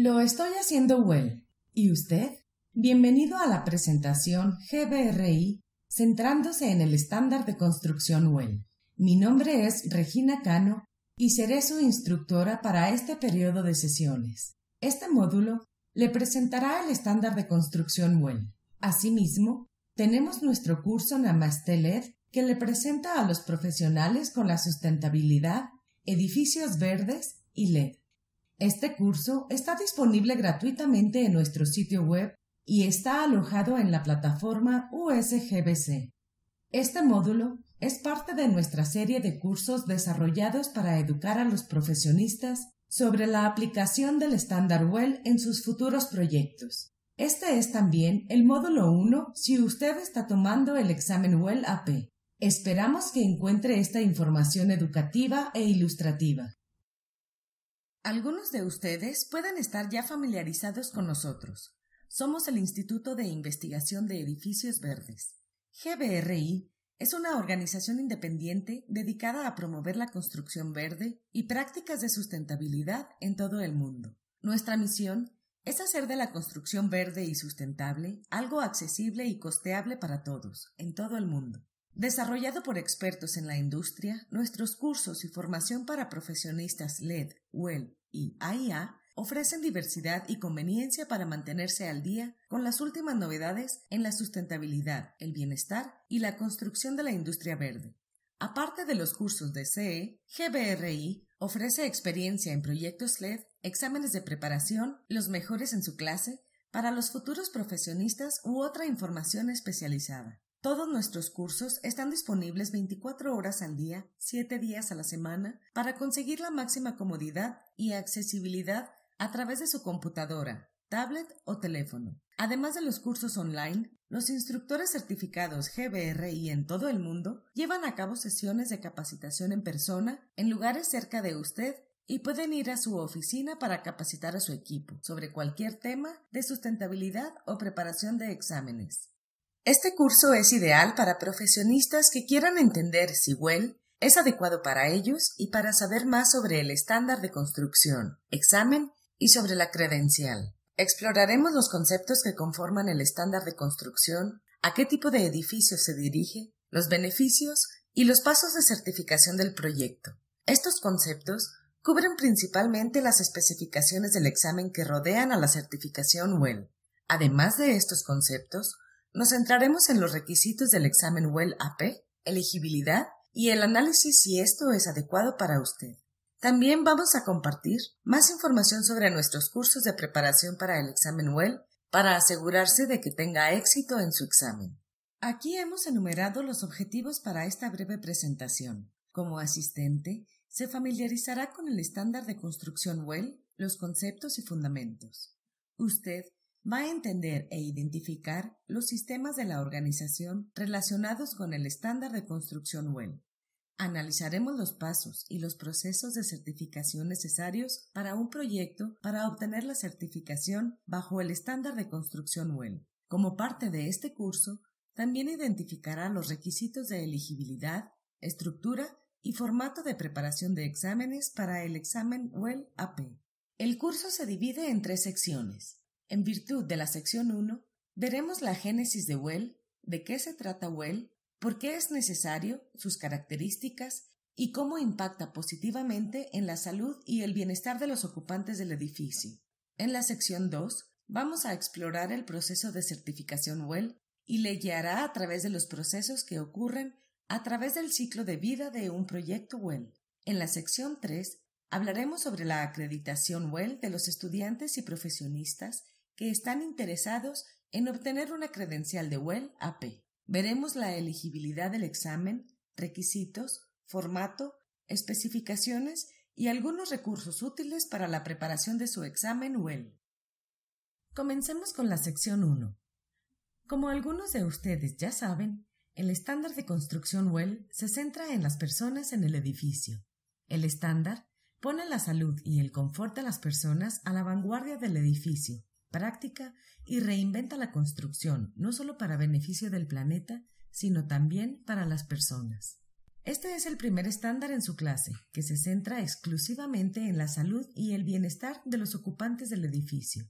Lo estoy haciendo well. ¿Y usted? Bienvenido a la presentación GBRI centrándose en el estándar de construcción WELL. Mi nombre es Regina Cano y seré su instructora para este periodo de sesiones. Este módulo le presentará el estándar de construcción WELL. Asimismo, tenemos nuestro curso Namaste LED que le presenta a los profesionales con la sustentabilidad, edificios verdes y LED. Este curso está disponible gratuitamente en nuestro sitio web y está alojado en la plataforma USGBC. Este módulo es parte de nuestra serie de cursos desarrollados para educar a los profesionistas sobre la aplicación del estándar WELL en sus futuros proyectos. Este es también el módulo 1 si usted está tomando el examen WELL AP. Esperamos que encuentre esta información educativa e ilustrativa. Algunos de ustedes pueden estar ya familiarizados con nosotros. Somos el Instituto de Investigación de Edificios Verdes. GBRI es una organización independiente dedicada a promover la construcción verde y prácticas de sustentabilidad en todo el mundo. Nuestra misión es hacer de la construcción verde y sustentable algo accesible y costeable para todos, en todo el mundo. Desarrollado por expertos en la industria, nuestros cursos y formación para profesionistas LED, WELL y AIA ofrecen diversidad y conveniencia para mantenerse al día con las últimas novedades en la sustentabilidad, el bienestar y la construcción de la industria verde. Aparte de los cursos de CE, GBRI ofrece experiencia en proyectos LED, exámenes de preparación, los mejores en su clase, para los futuros profesionistas u otra información especializada. Todos nuestros cursos están disponibles 24 horas al día, 7 días a la semana, para conseguir la máxima comodidad y accesibilidad a través de su computadora, tablet o teléfono. Además de los cursos online, los instructores certificados GBRI en todo el mundo llevan a cabo sesiones de capacitación en persona en lugares cerca de usted y pueden ir a su oficina para capacitar a su equipo sobre cualquier tema de sustentabilidad o preparación de exámenes. Este curso es ideal para profesionistas que quieran entender si WELL es adecuado para ellos y para saber más sobre el estándar de construcción, examen y sobre la credencial. Exploraremos los conceptos que conforman el estándar de construcción, a qué tipo de edificio se dirige, los beneficios y los pasos de certificación del proyecto. Estos conceptos cubren principalmente las especificaciones del examen que rodean a la certificación WELL. Además de estos conceptos, nos centraremos en los requisitos del examen WELL AP, elegibilidad y el análisis si esto es adecuado para usted. También vamos a compartir más información sobre nuestros cursos de preparación para el examen WELL para asegurarse de que tenga éxito en su examen. Aquí hemos enumerado los objetivos para esta breve presentación. Como asistente, se familiarizará con el estándar de construcción WELL, los conceptos y fundamentos. Usted va a entender e identificar los sistemas de la organización relacionados con el estándar de construcción WELL. Analizaremos los pasos y los procesos de certificación necesarios para un proyecto para obtener la certificación bajo el estándar de construcción WELL. Como parte de este curso, también identificará los requisitos de elegibilidad, estructura y formato de preparación de exámenes para el examen WELL AP. El curso se divide en tres secciones. En virtud de la sección 1, veremos la génesis de Well, de qué se trata Well, por qué es necesario, sus características y cómo impacta positivamente en la salud y el bienestar de los ocupantes del edificio. En la sección 2, vamos a explorar el proceso de certificación WELL y le guiará a través de los procesos que ocurren a través del ciclo de vida de un proyecto WELL. En la sección 3, hablaremos sobre la acreditación WELL de los estudiantes y profesionistas que están interesados en obtener una credencial de WELL AP. Veremos la elegibilidad del examen, requisitos, formato, especificaciones y algunos recursos útiles para la preparación de su examen WELL. Comencemos con la sección 1. Como algunos de ustedes ya saben, el estándar de construcción WELL se centra en las personas en el edificio. El estándar pone la salud y el confort de las personas a la vanguardia del edificio práctica y reinventa la construcción, no solo para beneficio del planeta, sino también para las personas. Este es el primer estándar en su clase, que se centra exclusivamente en la salud y el bienestar de los ocupantes del edificio.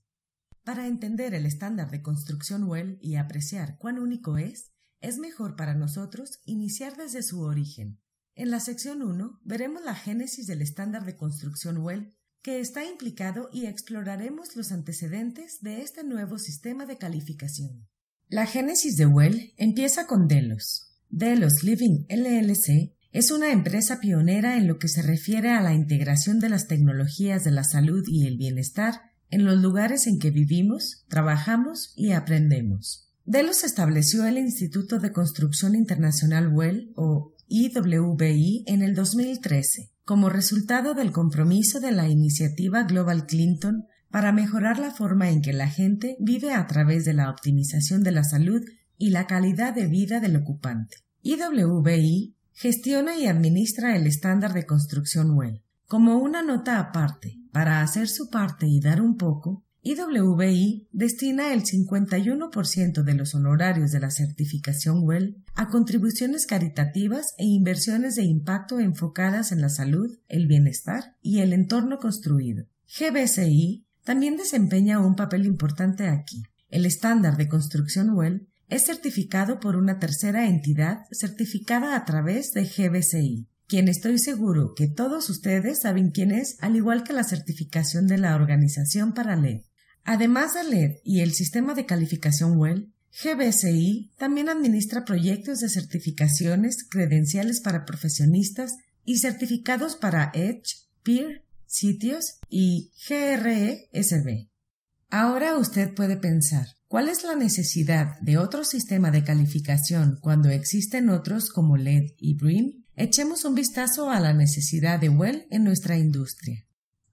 Para entender el estándar de construcción WELL y apreciar cuán único es, es mejor para nosotros iniciar desde su origen. En la sección 1 veremos la génesis del estándar de construcción WELL que está implicado y exploraremos los antecedentes de este nuevo sistema de calificación. La génesis de Well empieza con Delos. Delos Living LLC es una empresa pionera en lo que se refiere a la integración de las tecnologías de la salud y el bienestar en los lugares en que vivimos, trabajamos y aprendemos. Delos estableció el Instituto de Construcción Internacional WELL o IWBI en el 2013 como resultado del compromiso de la iniciativa Global Clinton para mejorar la forma en que la gente vive a través de la optimización de la salud y la calidad de vida del ocupante. IWBI gestiona y administra el estándar de construcción WELL. Como una nota aparte, para hacer su parte y dar un poco, IWI destina el 51% de los honorarios de la certificación WELL a contribuciones caritativas e inversiones de impacto enfocadas en la salud, el bienestar y el entorno construido. GBCI también desempeña un papel importante aquí. El estándar de construcción WELL es certificado por una tercera entidad certificada a través de GBCI quien estoy seguro que todos ustedes saben quién es, al igual que la certificación de la organización para Además de LED y el sistema de calificación WELL, GBSI también administra proyectos de certificaciones, credenciales para profesionistas y certificados para Edge, Peer, Sitios y GRESB. Ahora usted puede pensar, ¿cuál es la necesidad de otro sistema de calificación cuando existen otros como LED y BRIN? Echemos un vistazo a la necesidad de WELL en nuestra industria.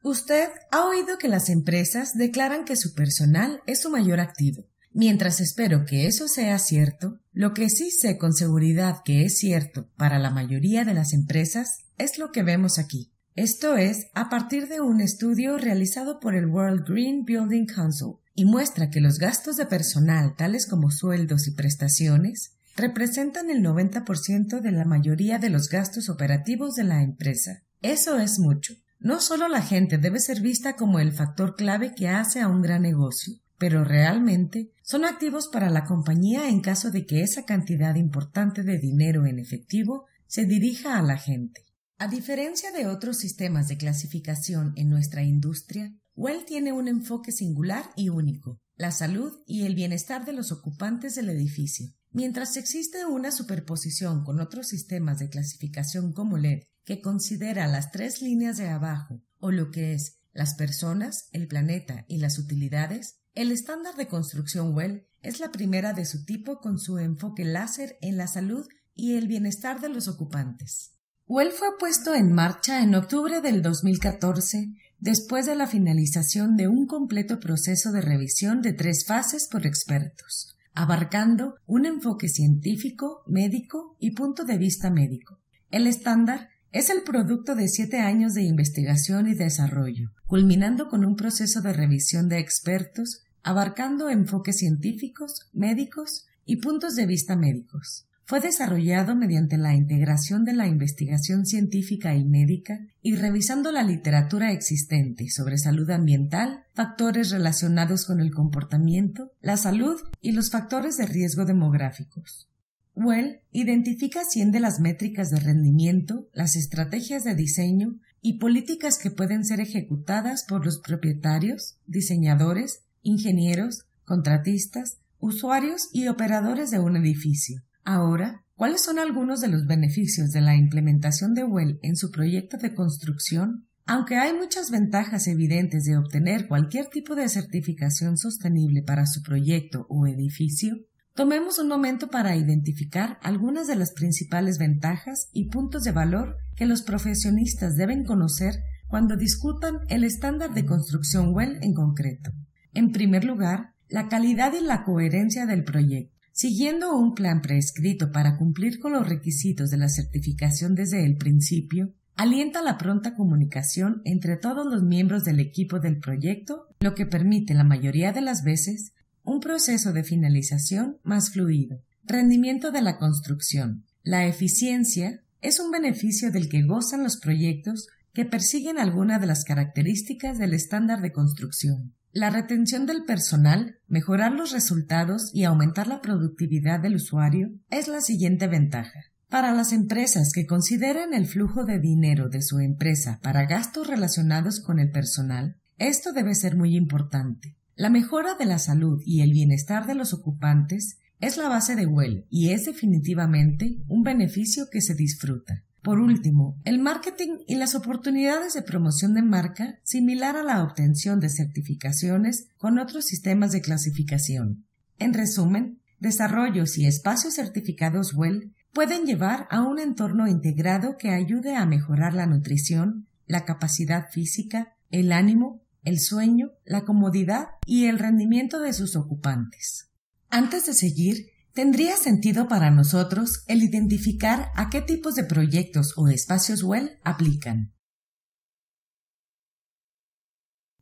Usted ha oído que las empresas declaran que su personal es su mayor activo. Mientras espero que eso sea cierto, lo que sí sé con seguridad que es cierto para la mayoría de las empresas es lo que vemos aquí. Esto es a partir de un estudio realizado por el World Green Building Council y muestra que los gastos de personal, tales como sueldos y prestaciones, representan el 90% de la mayoría de los gastos operativos de la empresa. Eso es mucho. No solo la gente debe ser vista como el factor clave que hace a un gran negocio, pero realmente son activos para la compañía en caso de que esa cantidad importante de dinero en efectivo se dirija a la gente. A diferencia de otros sistemas de clasificación en nuestra industria, Well tiene un enfoque singular y único, la salud y el bienestar de los ocupantes del edificio. Mientras existe una superposición con otros sistemas de clasificación como LED que considera las tres líneas de abajo, o lo que es las personas, el planeta y las utilidades, el estándar de construcción Well es la primera de su tipo con su enfoque láser en la salud y el bienestar de los ocupantes. Well fue puesto en marcha en octubre del 2014 después de la finalización de un completo proceso de revisión de tres fases por expertos, abarcando un enfoque científico, médico y punto de vista médico. El estándar es el producto de siete años de investigación y desarrollo, culminando con un proceso de revisión de expertos, abarcando enfoques científicos, médicos y puntos de vista médicos. Fue desarrollado mediante la integración de la investigación científica y médica y revisando la literatura existente sobre salud ambiental, factores relacionados con el comportamiento, la salud y los factores de riesgo demográficos. Well identifica 100 de las métricas de rendimiento, las estrategias de diseño y políticas que pueden ser ejecutadas por los propietarios, diseñadores, ingenieros, contratistas, usuarios y operadores de un edificio. Ahora, ¿cuáles son algunos de los beneficios de la implementación de Well en su proyecto de construcción? Aunque hay muchas ventajas evidentes de obtener cualquier tipo de certificación sostenible para su proyecto o edificio, Tomemos un momento para identificar algunas de las principales ventajas y puntos de valor que los profesionistas deben conocer cuando discutan el estándar de construcción WELL en concreto. En primer lugar, la calidad y la coherencia del proyecto. Siguiendo un plan prescrito para cumplir con los requisitos de la certificación desde el principio, alienta la pronta comunicación entre todos los miembros del equipo del proyecto, lo que permite la mayoría de las veces un proceso de finalización más fluido. Rendimiento de la construcción. La eficiencia es un beneficio del que gozan los proyectos que persiguen alguna de las características del estándar de construcción. La retención del personal, mejorar los resultados y aumentar la productividad del usuario es la siguiente ventaja. Para las empresas que consideran el flujo de dinero de su empresa para gastos relacionados con el personal, esto debe ser muy importante. La mejora de la salud y el bienestar de los ocupantes es la base de Well y es definitivamente un beneficio que se disfruta. Por último, el marketing y las oportunidades de promoción de marca similar a la obtención de certificaciones con otros sistemas de clasificación. En resumen, desarrollos y espacios certificados WELL pueden llevar a un entorno integrado que ayude a mejorar la nutrición, la capacidad física, el ánimo el sueño, la comodidad y el rendimiento de sus ocupantes. Antes de seguir, tendría sentido para nosotros el identificar a qué tipos de proyectos o espacios WELL aplican.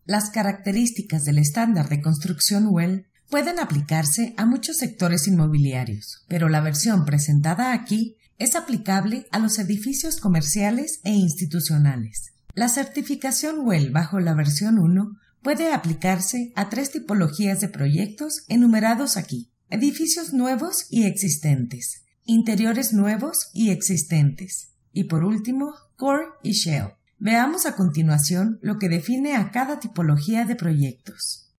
Las características del estándar de construcción WELL pueden aplicarse a muchos sectores inmobiliarios, pero la versión presentada aquí es aplicable a los edificios comerciales e institucionales. La certificación WELL bajo la versión 1 puede aplicarse a tres tipologías de proyectos enumerados aquí. Edificios nuevos y existentes, interiores nuevos y existentes, y por último, core y shell. Veamos a continuación lo que define a cada tipología de proyectos.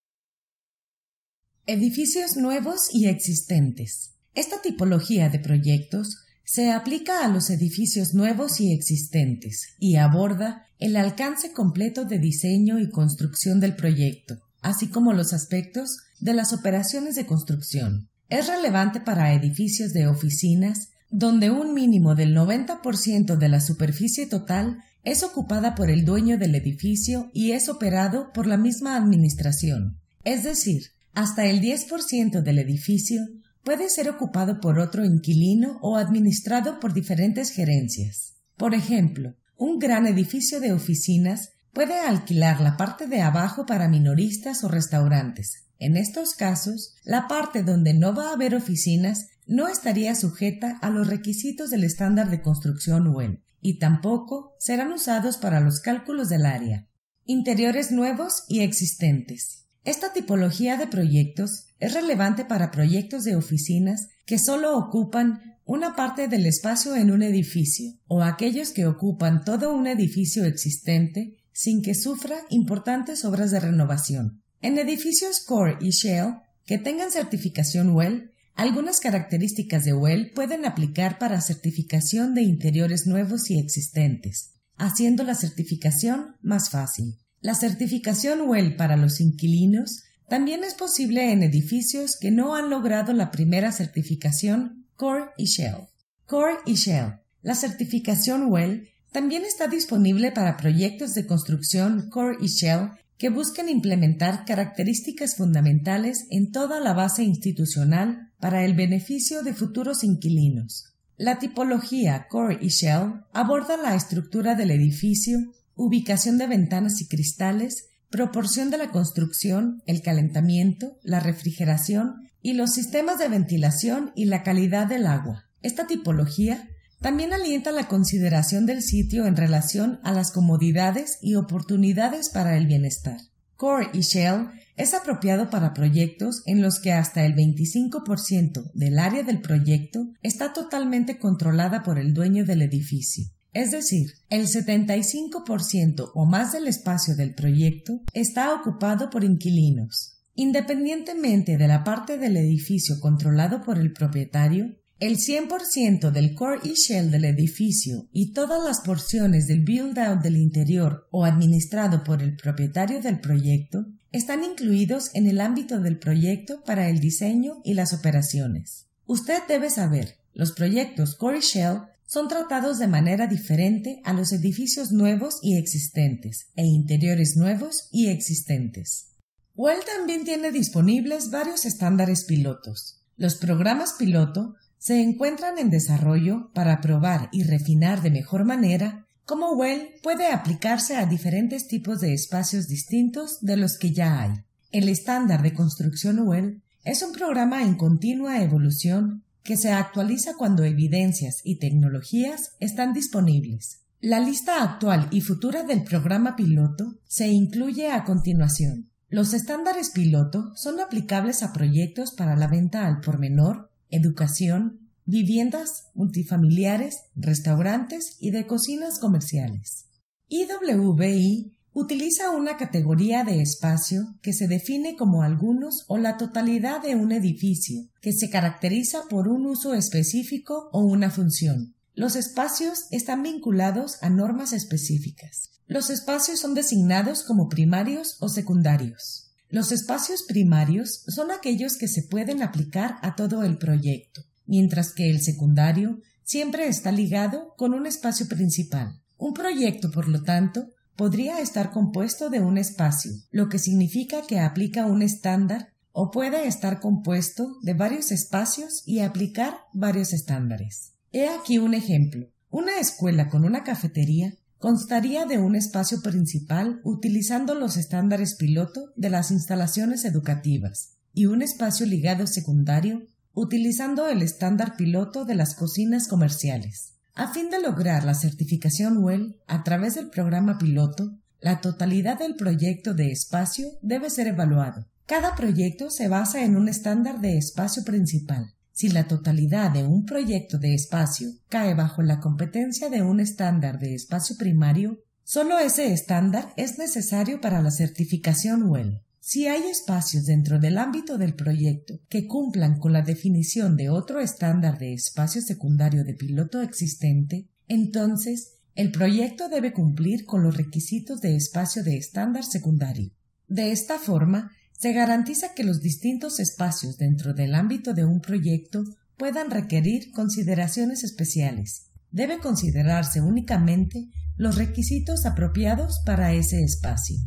Edificios nuevos y existentes. Esta tipología de proyectos se aplica a los edificios nuevos y existentes y aborda el alcance completo de diseño y construcción del proyecto, así como los aspectos de las operaciones de construcción. Es relevante para edificios de oficinas donde un mínimo del 90% de la superficie total es ocupada por el dueño del edificio y es operado por la misma administración. Es decir, hasta el 10% del edificio puede ser ocupado por otro inquilino o administrado por diferentes gerencias. Por ejemplo, un gran edificio de oficinas puede alquilar la parte de abajo para minoristas o restaurantes. En estos casos, la parte donde no va a haber oficinas no estaría sujeta a los requisitos del estándar de construcción UN y tampoco serán usados para los cálculos del área. Interiores nuevos y existentes. Esta tipología de proyectos es relevante para proyectos de oficinas que solo ocupan una parte del espacio en un edificio o aquellos que ocupan todo un edificio existente sin que sufra importantes obras de renovación. En edificios Core y Shell que tengan certificación WELL, algunas características de WELL pueden aplicar para certificación de interiores nuevos y existentes, haciendo la certificación más fácil. La certificación WELL para los inquilinos también es posible en edificios que no han logrado la primera certificación Core y Shell. Core y Shell. La certificación WELL también está disponible para proyectos de construcción Core y Shell que busquen implementar características fundamentales en toda la base institucional para el beneficio de futuros inquilinos. La tipología Core y Shell aborda la estructura del edificio ubicación de ventanas y cristales, proporción de la construcción, el calentamiento, la refrigeración y los sistemas de ventilación y la calidad del agua. Esta tipología también alienta la consideración del sitio en relación a las comodidades y oportunidades para el bienestar. Core y Shell es apropiado para proyectos en los que hasta el 25% del área del proyecto está totalmente controlada por el dueño del edificio. Es decir, el 75% o más del espacio del proyecto está ocupado por inquilinos. Independientemente de la parte del edificio controlado por el propietario, el 100% del core y shell del edificio y todas las porciones del build-out del interior o administrado por el propietario del proyecto están incluidos en el ámbito del proyecto para el diseño y las operaciones. Usted debe saber, los proyectos core y shell son tratados de manera diferente a los edificios nuevos y existentes e interiores nuevos y existentes. Well también tiene disponibles varios estándares pilotos. Los programas piloto se encuentran en desarrollo para probar y refinar de mejor manera cómo Well puede aplicarse a diferentes tipos de espacios distintos de los que ya hay. El estándar de construcción Well es un programa en continua evolución que se actualiza cuando evidencias y tecnologías están disponibles. La lista actual y futura del programa piloto se incluye a continuación. Los estándares piloto son aplicables a proyectos para la venta al por menor, educación, viviendas multifamiliares, restaurantes y de cocinas comerciales. IWI utiliza una categoría de espacio que se define como algunos o la totalidad de un edificio, que se caracteriza por un uso específico o una función. Los espacios están vinculados a normas específicas. Los espacios son designados como primarios o secundarios. Los espacios primarios son aquellos que se pueden aplicar a todo el proyecto, mientras que el secundario siempre está ligado con un espacio principal. Un proyecto, por lo tanto, podría estar compuesto de un espacio, lo que significa que aplica un estándar, o puede estar compuesto de varios espacios y aplicar varios estándares. He aquí un ejemplo. Una escuela con una cafetería constaría de un espacio principal utilizando los estándares piloto de las instalaciones educativas y un espacio ligado secundario utilizando el estándar piloto de las cocinas comerciales. A fin de lograr la certificación WELL a través del programa piloto, la totalidad del proyecto de espacio debe ser evaluado. Cada proyecto se basa en un estándar de espacio principal. Si la totalidad de un proyecto de espacio cae bajo la competencia de un estándar de espacio primario, solo ese estándar es necesario para la certificación WELL. Si hay espacios dentro del ámbito del proyecto que cumplan con la definición de otro estándar de espacio secundario de piloto existente, entonces el proyecto debe cumplir con los requisitos de espacio de estándar secundario. De esta forma, se garantiza que los distintos espacios dentro del ámbito de un proyecto puedan requerir consideraciones especiales. Debe considerarse únicamente los requisitos apropiados para ese espacio.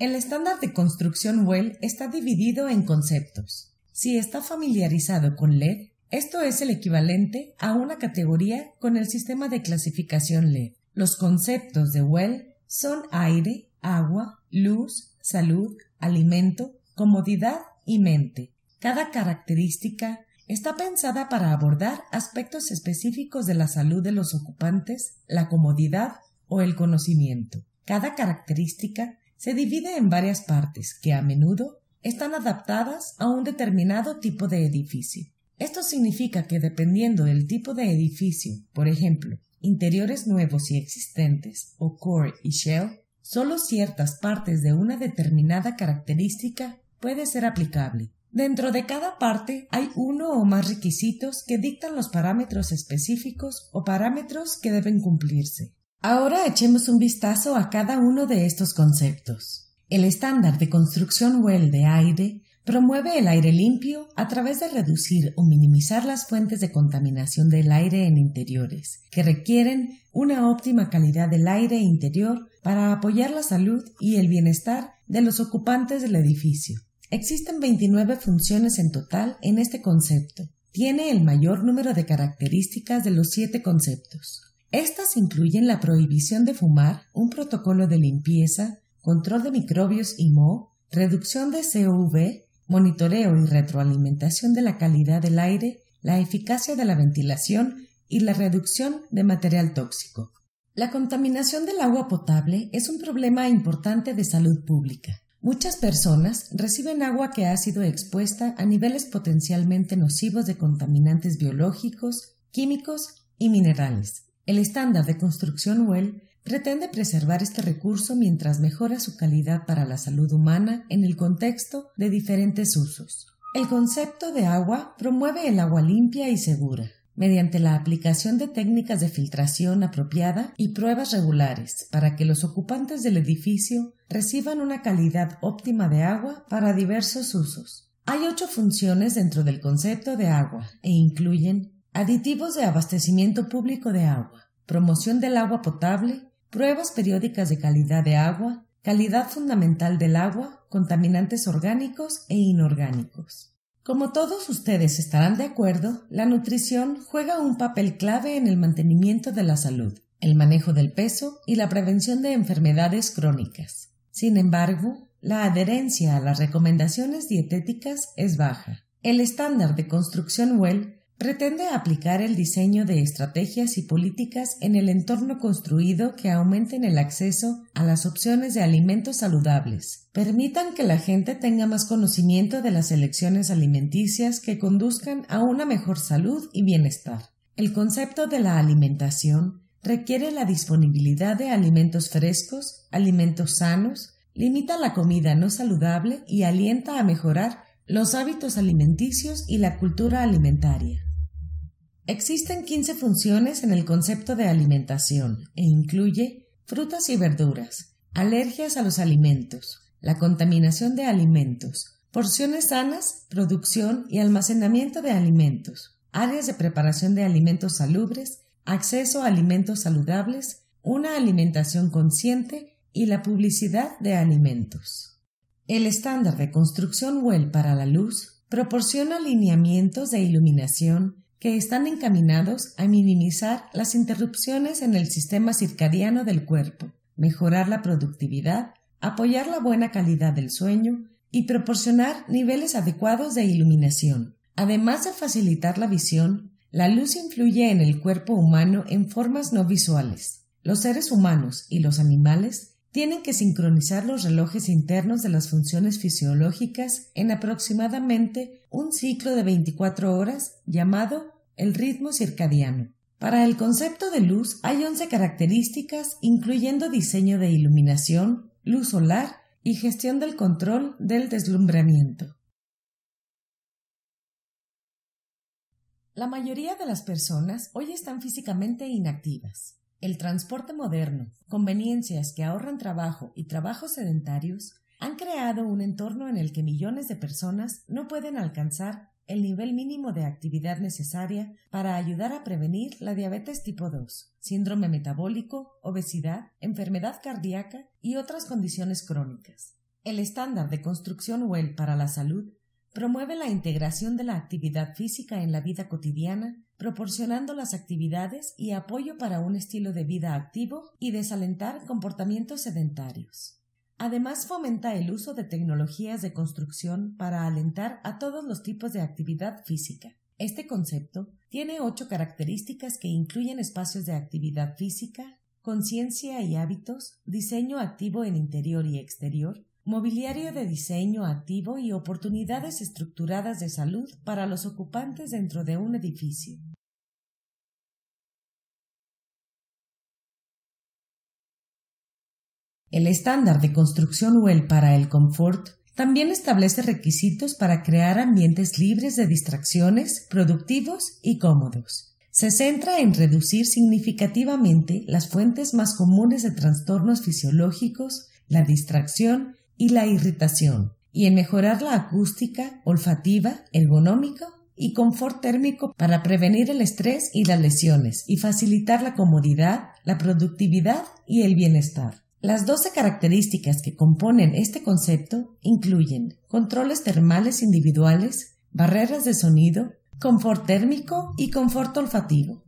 El estándar de construcción WELL está dividido en conceptos. Si está familiarizado con LED, esto es el equivalente a una categoría con el sistema de clasificación LED. Los conceptos de WELL son aire, agua, luz, salud, alimento, comodidad y mente. Cada característica está pensada para abordar aspectos específicos de la salud de los ocupantes, la comodidad o el conocimiento. Cada característica se divide en varias partes que a menudo están adaptadas a un determinado tipo de edificio. Esto significa que dependiendo del tipo de edificio, por ejemplo, interiores nuevos y existentes o core y shell, solo ciertas partes de una determinada característica puede ser aplicable. Dentro de cada parte hay uno o más requisitos que dictan los parámetros específicos o parámetros que deben cumplirse. Ahora echemos un vistazo a cada uno de estos conceptos. El estándar de construcción Well de aire promueve el aire limpio a través de reducir o minimizar las fuentes de contaminación del aire en interiores, que requieren una óptima calidad del aire interior para apoyar la salud y el bienestar de los ocupantes del edificio. Existen 29 funciones en total en este concepto. Tiene el mayor número de características de los siete conceptos. Estas incluyen la prohibición de fumar, un protocolo de limpieza, control de microbios y moho, reducción de COV, monitoreo y retroalimentación de la calidad del aire, la eficacia de la ventilación y la reducción de material tóxico. La contaminación del agua potable es un problema importante de salud pública. Muchas personas reciben agua que ha sido expuesta a niveles potencialmente nocivos de contaminantes biológicos, químicos y minerales. El estándar de construcción WELL pretende preservar este recurso mientras mejora su calidad para la salud humana en el contexto de diferentes usos. El concepto de agua promueve el agua limpia y segura mediante la aplicación de técnicas de filtración apropiada y pruebas regulares para que los ocupantes del edificio reciban una calidad óptima de agua para diversos usos. Hay ocho funciones dentro del concepto de agua e incluyen aditivos de abastecimiento público de agua, promoción del agua potable, pruebas periódicas de calidad de agua, calidad fundamental del agua, contaminantes orgánicos e inorgánicos. Como todos ustedes estarán de acuerdo, la nutrición juega un papel clave en el mantenimiento de la salud, el manejo del peso y la prevención de enfermedades crónicas. Sin embargo, la adherencia a las recomendaciones dietéticas es baja. El estándar de construcción WELL pretende aplicar el diseño de estrategias y políticas en el entorno construido que aumenten el acceso a las opciones de alimentos saludables, permitan que la gente tenga más conocimiento de las elecciones alimenticias que conduzcan a una mejor salud y bienestar. El concepto de la alimentación requiere la disponibilidad de alimentos frescos, alimentos sanos, limita la comida no saludable y alienta a mejorar los hábitos alimenticios y la cultura alimentaria. Existen 15 funciones en el concepto de alimentación e incluye frutas y verduras, alergias a los alimentos, la contaminación de alimentos, porciones sanas, producción y almacenamiento de alimentos, áreas de preparación de alimentos salubres, acceso a alimentos saludables, una alimentación consciente y la publicidad de alimentos. El estándar de construcción WELL para la luz proporciona alineamientos de iluminación, que están encaminados a minimizar las interrupciones en el sistema circadiano del cuerpo, mejorar la productividad, apoyar la buena calidad del sueño y proporcionar niveles adecuados de iluminación. Además de facilitar la visión, la luz influye en el cuerpo humano en formas no visuales. Los seres humanos y los animales tienen que sincronizar los relojes internos de las funciones fisiológicas en aproximadamente un ciclo de 24 horas llamado el ritmo circadiano. Para el concepto de luz hay 11 características incluyendo diseño de iluminación, luz solar y gestión del control del deslumbramiento. La mayoría de las personas hoy están físicamente inactivas. El transporte moderno, conveniencias que ahorran trabajo y trabajos sedentarios han creado un entorno en el que millones de personas no pueden alcanzar el nivel mínimo de actividad necesaria para ayudar a prevenir la diabetes tipo 2, síndrome metabólico, obesidad, enfermedad cardíaca y otras condiciones crónicas. El estándar de construcción WELL para la salud Promueve la integración de la actividad física en la vida cotidiana, proporcionando las actividades y apoyo para un estilo de vida activo y desalentar comportamientos sedentarios. Además, fomenta el uso de tecnologías de construcción para alentar a todos los tipos de actividad física. Este concepto tiene ocho características que incluyen espacios de actividad física, conciencia y hábitos, diseño activo en interior y exterior, mobiliario de diseño activo y oportunidades estructuradas de salud para los ocupantes dentro de un edificio. El estándar de construcción WELL para el confort también establece requisitos para crear ambientes libres de distracciones, productivos y cómodos. Se centra en reducir significativamente las fuentes más comunes de trastornos fisiológicos, la distracción y la irritación, y en mejorar la acústica, olfativa, bonómico y confort térmico para prevenir el estrés y las lesiones y facilitar la comodidad, la productividad y el bienestar. Las 12 características que componen este concepto incluyen controles termales individuales, barreras de sonido, confort térmico y confort olfativo,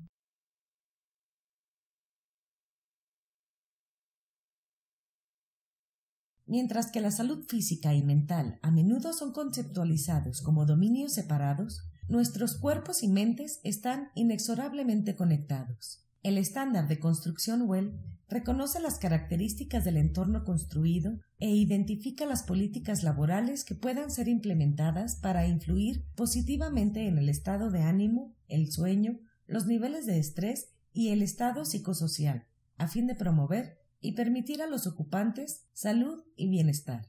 Mientras que la salud física y mental a menudo son conceptualizados como dominios separados, nuestros cuerpos y mentes están inexorablemente conectados. El estándar de construcción Well reconoce las características del entorno construido e identifica las políticas laborales que puedan ser implementadas para influir positivamente en el estado de ánimo, el sueño, los niveles de estrés y el estado psicosocial, a fin de promover y permitir a los ocupantes salud y bienestar.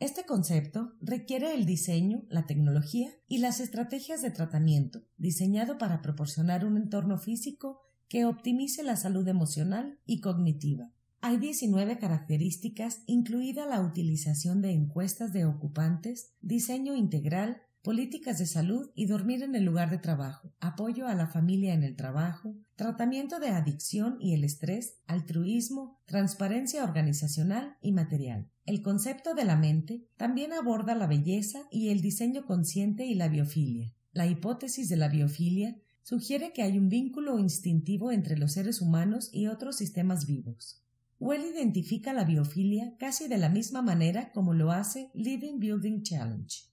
Este concepto requiere el diseño, la tecnología y las estrategias de tratamiento, diseñado para proporcionar un entorno físico que optimice la salud emocional y cognitiva. Hay 19 características, incluida la utilización de encuestas de ocupantes, diseño integral, políticas de salud y dormir en el lugar de trabajo, apoyo a la familia en el trabajo, tratamiento de adicción y el estrés, altruismo, transparencia organizacional y material. El concepto de la mente también aborda la belleza y el diseño consciente y la biofilia. La hipótesis de la biofilia sugiere que hay un vínculo instintivo entre los seres humanos y otros sistemas vivos. Well identifica la biofilia casi de la misma manera como lo hace Living Building Challenge.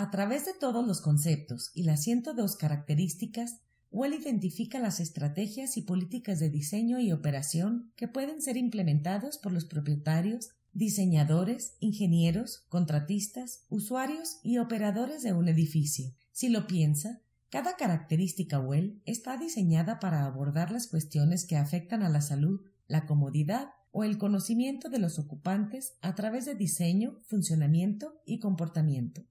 A través de todos los conceptos y las 102 características, Well identifica las estrategias y políticas de diseño y operación que pueden ser implementados por los propietarios, diseñadores, ingenieros, contratistas, usuarios y operadores de un edificio. Si lo piensa, cada característica Well está diseñada para abordar las cuestiones que afectan a la salud, la comodidad o el conocimiento de los ocupantes a través de diseño, funcionamiento y comportamiento.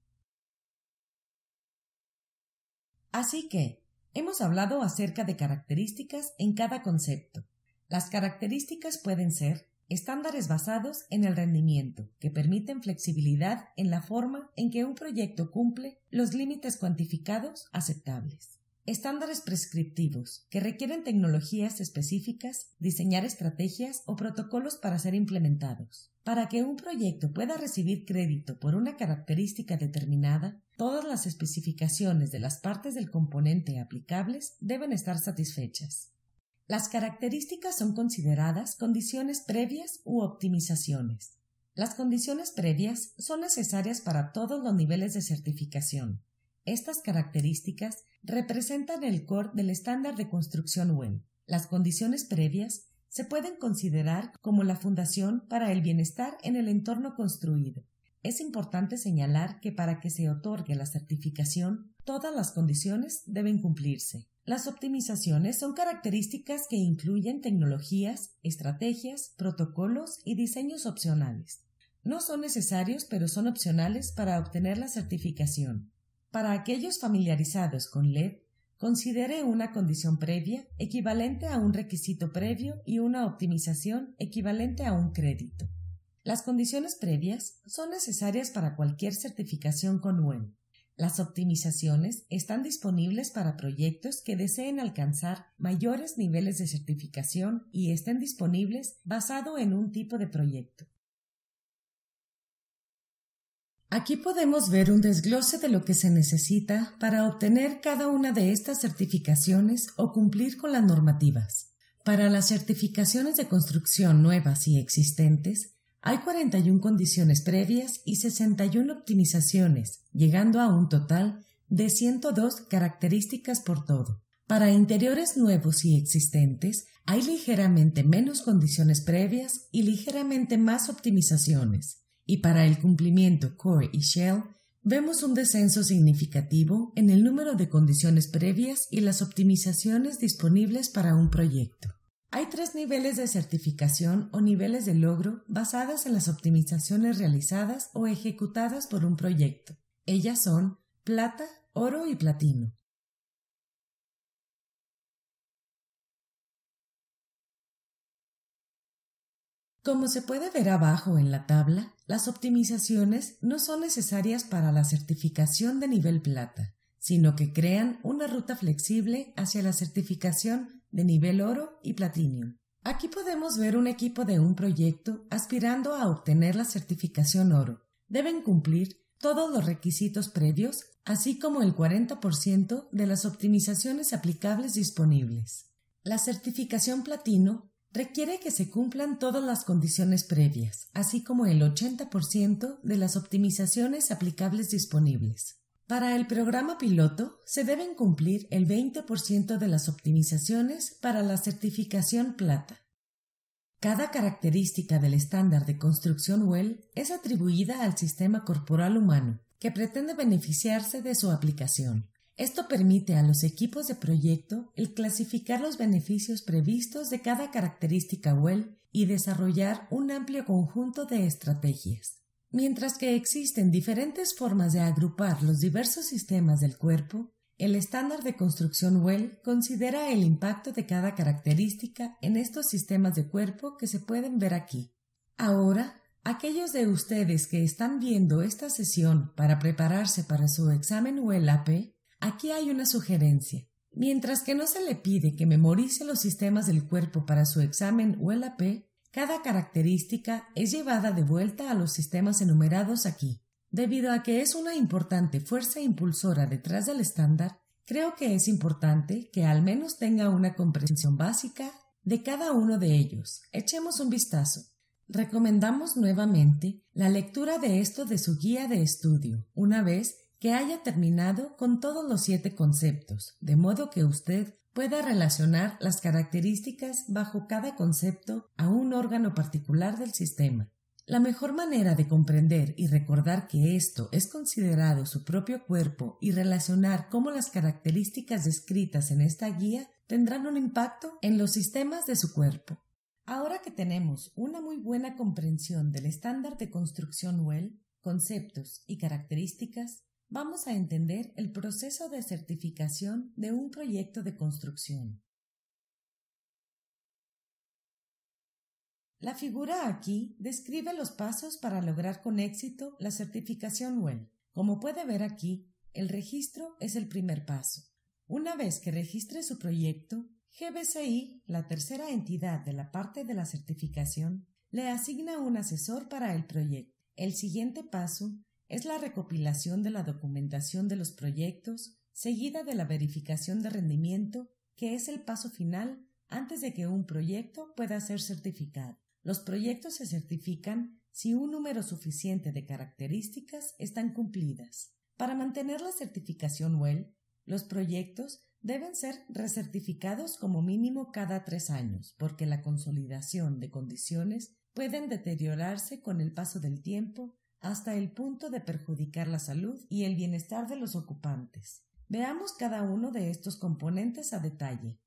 Así que, hemos hablado acerca de características en cada concepto. Las características pueden ser estándares basados en el rendimiento, que permiten flexibilidad en la forma en que un proyecto cumple los límites cuantificados aceptables estándares prescriptivos que requieren tecnologías específicas, diseñar estrategias o protocolos para ser implementados. Para que un proyecto pueda recibir crédito por una característica determinada, todas las especificaciones de las partes del componente aplicables deben estar satisfechas. Las características son consideradas condiciones previas u optimizaciones. Las condiciones previas son necesarias para todos los niveles de certificación. Estas características representan el core del estándar de construcción web. Las condiciones previas se pueden considerar como la fundación para el bienestar en el entorno construido. Es importante señalar que para que se otorgue la certificación, todas las condiciones deben cumplirse. Las optimizaciones son características que incluyen tecnologías, estrategias, protocolos y diseños opcionales. No son necesarios, pero son opcionales para obtener la certificación. Para aquellos familiarizados con LED, considere una condición previa equivalente a un requisito previo y una optimización equivalente a un crédito. Las condiciones previas son necesarias para cualquier certificación con UEM. Las optimizaciones están disponibles para proyectos que deseen alcanzar mayores niveles de certificación y estén disponibles basado en un tipo de proyecto. Aquí podemos ver un desglose de lo que se necesita para obtener cada una de estas certificaciones o cumplir con las normativas. Para las certificaciones de construcción nuevas y existentes, hay 41 condiciones previas y 61 optimizaciones, llegando a un total de 102 características por todo. Para interiores nuevos y existentes, hay ligeramente menos condiciones previas y ligeramente más optimizaciones y para el cumplimiento Core y Shell, vemos un descenso significativo en el número de condiciones previas y las optimizaciones disponibles para un proyecto. Hay tres niveles de certificación o niveles de logro basadas en las optimizaciones realizadas o ejecutadas por un proyecto. Ellas son plata, oro y platino. Como se puede ver abajo en la tabla, las optimizaciones no son necesarias para la certificación de nivel plata, sino que crean una ruta flexible hacia la certificación de nivel oro y platinio. Aquí podemos ver un equipo de un proyecto aspirando a obtener la certificación oro. Deben cumplir todos los requisitos previos, así como el 40% de las optimizaciones aplicables disponibles. La certificación platino requiere que se cumplan todas las condiciones previas, así como el 80% de las optimizaciones aplicables disponibles. Para el programa piloto se deben cumplir el 20% de las optimizaciones para la certificación plata. Cada característica del estándar de construcción WELL es atribuida al sistema corporal humano, que pretende beneficiarse de su aplicación. Esto permite a los equipos de proyecto el clasificar los beneficios previstos de cada característica WELL y desarrollar un amplio conjunto de estrategias. Mientras que existen diferentes formas de agrupar los diversos sistemas del cuerpo, el estándar de construcción WELL considera el impacto de cada característica en estos sistemas de cuerpo que se pueden ver aquí. Ahora, aquellos de ustedes que están viendo esta sesión para prepararse para su examen WELL AP Aquí hay una sugerencia. Mientras que no se le pide que memorice los sistemas del cuerpo para su examen o el AP, cada característica es llevada de vuelta a los sistemas enumerados aquí. Debido a que es una importante fuerza impulsora detrás del estándar, creo que es importante que al menos tenga una comprensión básica de cada uno de ellos. Echemos un vistazo. Recomendamos nuevamente la lectura de esto de su guía de estudio, una vez que haya terminado con todos los siete conceptos, de modo que usted pueda relacionar las características bajo cada concepto a un órgano particular del sistema. La mejor manera de comprender y recordar que esto es considerado su propio cuerpo y relacionar cómo las características descritas en esta guía tendrán un impacto en los sistemas de su cuerpo. Ahora que tenemos una muy buena comprensión del estándar de construcción Well, conceptos y características, vamos a entender el proceso de certificación de un proyecto de construcción. La figura aquí describe los pasos para lograr con éxito la certificación WELL. Como puede ver aquí, el registro es el primer paso. Una vez que registre su proyecto, GBCI, la tercera entidad de la parte de la certificación, le asigna un asesor para el proyecto. El siguiente paso es la recopilación de la documentación de los proyectos, seguida de la verificación de rendimiento, que es el paso final antes de que un proyecto pueda ser certificado. Los proyectos se certifican si un número suficiente de características están cumplidas. Para mantener la certificación WELL, los proyectos deben ser recertificados como mínimo cada tres años, porque la consolidación de condiciones pueden deteriorarse con el paso del tiempo hasta el punto de perjudicar la salud y el bienestar de los ocupantes. Veamos cada uno de estos componentes a detalle.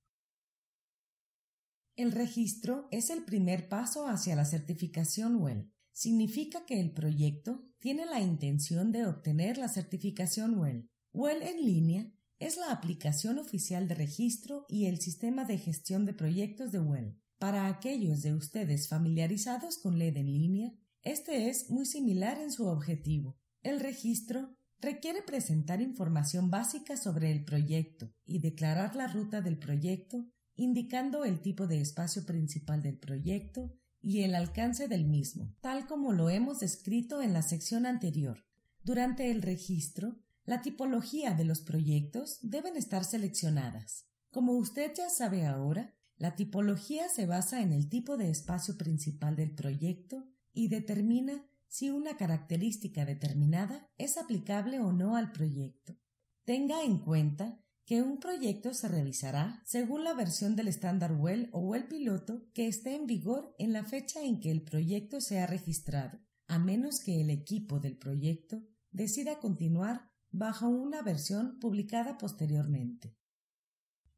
El registro es el primer paso hacia la certificación WELL. Significa que el proyecto tiene la intención de obtener la certificación WELL. WELL en línea es la aplicación oficial de registro y el sistema de gestión de proyectos de WELL. Para aquellos de ustedes familiarizados con LED en línea, este es muy similar en su objetivo. El registro requiere presentar información básica sobre el proyecto y declarar la ruta del proyecto, indicando el tipo de espacio principal del proyecto y el alcance del mismo, tal como lo hemos descrito en la sección anterior. Durante el registro, la tipología de los proyectos deben estar seleccionadas. Como usted ya sabe ahora, la tipología se basa en el tipo de espacio principal del proyecto y determina si una característica determinada es aplicable o no al proyecto. Tenga en cuenta que un proyecto se revisará según la versión del estándar WELL o WELL piloto que esté en vigor en la fecha en que el proyecto sea registrado, a menos que el equipo del proyecto decida continuar bajo una versión publicada posteriormente.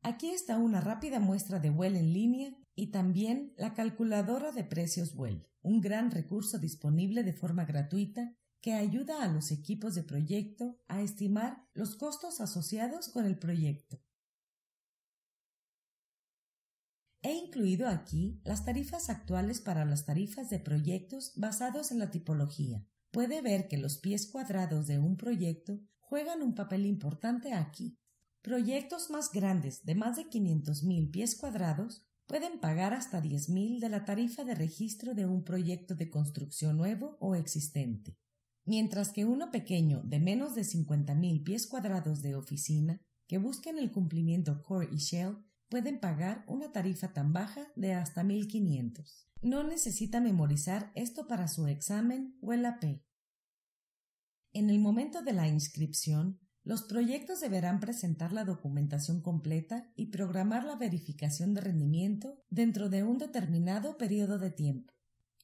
Aquí está una rápida muestra de WELL en línea y también la calculadora de precios WELL un gran recurso disponible de forma gratuita que ayuda a los equipos de proyecto a estimar los costos asociados con el proyecto. He incluido aquí las tarifas actuales para las tarifas de proyectos basados en la tipología. Puede ver que los pies cuadrados de un proyecto juegan un papel importante aquí. Proyectos más grandes, de más de 500.000 pies cuadrados, pueden pagar hasta 10.000 de la tarifa de registro de un proyecto de construcción nuevo o existente, mientras que uno pequeño de menos de 50.000 pies cuadrados de oficina que busquen el cumplimiento Core y Shell pueden pagar una tarifa tan baja de hasta 1.500. No necesita memorizar esto para su examen o el AP. En el momento de la inscripción, los proyectos deberán presentar la documentación completa y programar la verificación de rendimiento dentro de un determinado periodo de tiempo.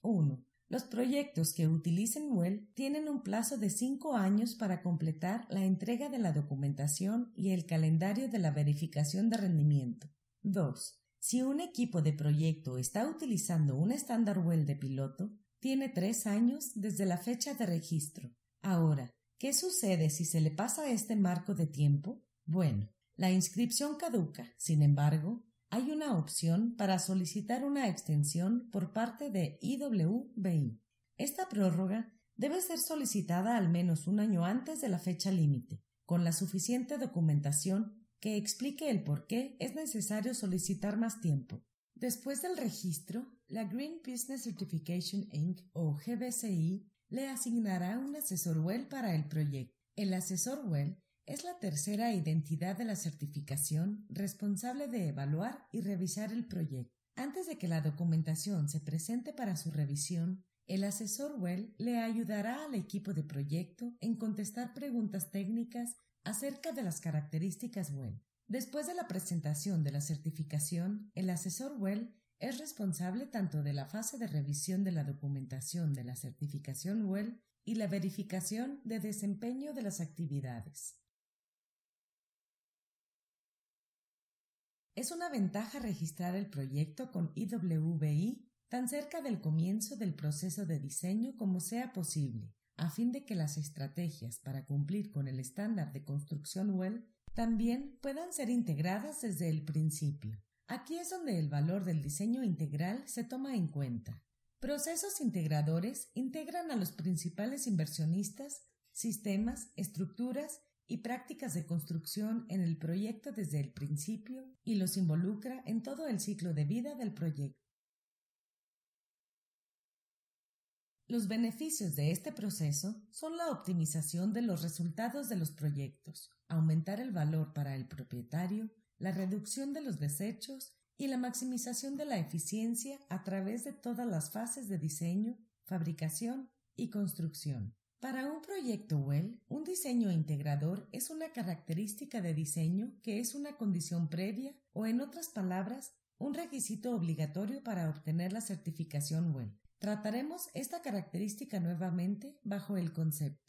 1. Los proyectos que utilicen WELL tienen un plazo de 5 años para completar la entrega de la documentación y el calendario de la verificación de rendimiento. 2. Si un equipo de proyecto está utilizando un estándar WELL de piloto, tiene 3 años desde la fecha de registro. Ahora, ¿Qué sucede si se le pasa este marco de tiempo? Bueno, la inscripción caduca. Sin embargo, hay una opción para solicitar una extensión por parte de IWBI. Esta prórroga debe ser solicitada al menos un año antes de la fecha límite, con la suficiente documentación que explique el por qué es necesario solicitar más tiempo. Después del registro, la Green Business Certification Inc. o GBCI le asignará un asesor WELL para el proyecto. El asesor WELL es la tercera identidad de la certificación responsable de evaluar y revisar el proyecto. Antes de que la documentación se presente para su revisión, el asesor WELL le ayudará al equipo de proyecto en contestar preguntas técnicas acerca de las características WELL. Después de la presentación de la certificación, el asesor WELL es responsable tanto de la fase de revisión de la documentación de la certificación WELL y la verificación de desempeño de las actividades. Es una ventaja registrar el proyecto con IWBI tan cerca del comienzo del proceso de diseño como sea posible, a fin de que las estrategias para cumplir con el estándar de construcción WELL también puedan ser integradas desde el principio. Aquí es donde el valor del diseño integral se toma en cuenta. Procesos integradores integran a los principales inversionistas, sistemas, estructuras y prácticas de construcción en el proyecto desde el principio y los involucra en todo el ciclo de vida del proyecto. Los beneficios de este proceso son la optimización de los resultados de los proyectos, aumentar el valor para el propietario, la reducción de los desechos y la maximización de la eficiencia a través de todas las fases de diseño, fabricación y construcción. Para un proyecto WELL, un diseño integrador es una característica de diseño que es una condición previa o, en otras palabras, un requisito obligatorio para obtener la certificación WELL. Trataremos esta característica nuevamente bajo el concepto.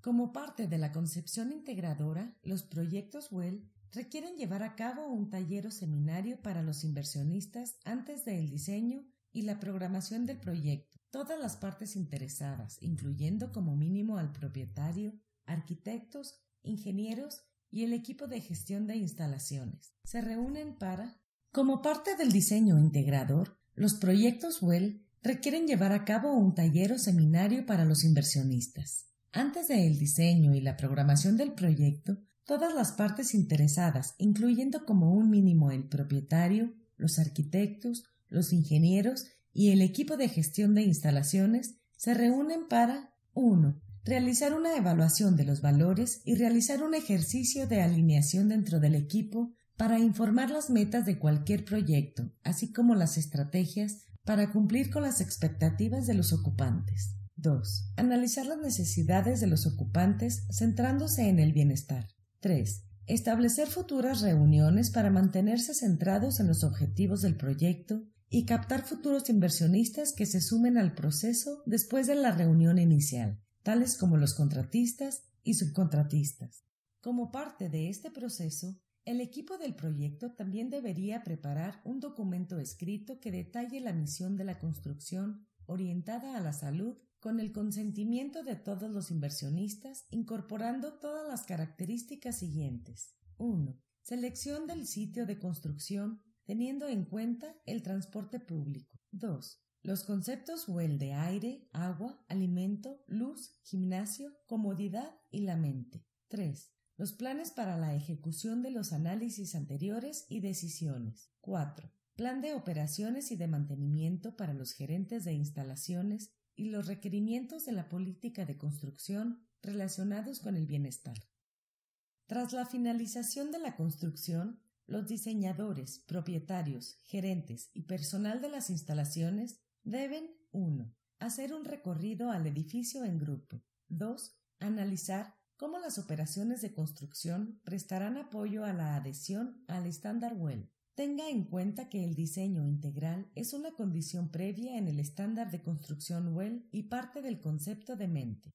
Como parte de la concepción integradora, los proyectos WELL requieren llevar a cabo un taller o seminario para los inversionistas antes del diseño y la programación del proyecto. Todas las partes interesadas, incluyendo como mínimo al propietario, arquitectos, ingenieros y el equipo de gestión de instalaciones, se reúnen para como parte del diseño integrador, los proyectos WELL requieren llevar a cabo un taller o seminario para los inversionistas. Antes del diseño y la programación del proyecto, Todas las partes interesadas, incluyendo como un mínimo el propietario, los arquitectos, los ingenieros y el equipo de gestión de instalaciones, se reúnen para 1. Realizar una evaluación de los valores y realizar un ejercicio de alineación dentro del equipo para informar las metas de cualquier proyecto, así como las estrategias para cumplir con las expectativas de los ocupantes. 2. Analizar las necesidades de los ocupantes centrándose en el bienestar. 3. Establecer futuras reuniones para mantenerse centrados en los objetivos del proyecto y captar futuros inversionistas que se sumen al proceso después de la reunión inicial, tales como los contratistas y subcontratistas. Como parte de este proceso, el equipo del proyecto también debería preparar un documento escrito que detalle la misión de la construcción orientada a la salud con el consentimiento de todos los inversionistas, incorporando todas las características siguientes. 1. Selección del sitio de construcción, teniendo en cuenta el transporte público. 2. Los conceptos o de aire, agua, alimento, luz, gimnasio, comodidad y la mente. 3. Los planes para la ejecución de los análisis anteriores y decisiones. 4. Plan de operaciones y de mantenimiento para los gerentes de instalaciones, y los requerimientos de la política de construcción relacionados con el bienestar. Tras la finalización de la construcción, los diseñadores, propietarios, gerentes y personal de las instalaciones deben 1. Hacer un recorrido al edificio en grupo. 2. Analizar cómo las operaciones de construcción prestarán apoyo a la adhesión al estándar WELL. Tenga en cuenta que el diseño integral es una condición previa en el estándar de construcción Well y parte del concepto de mente.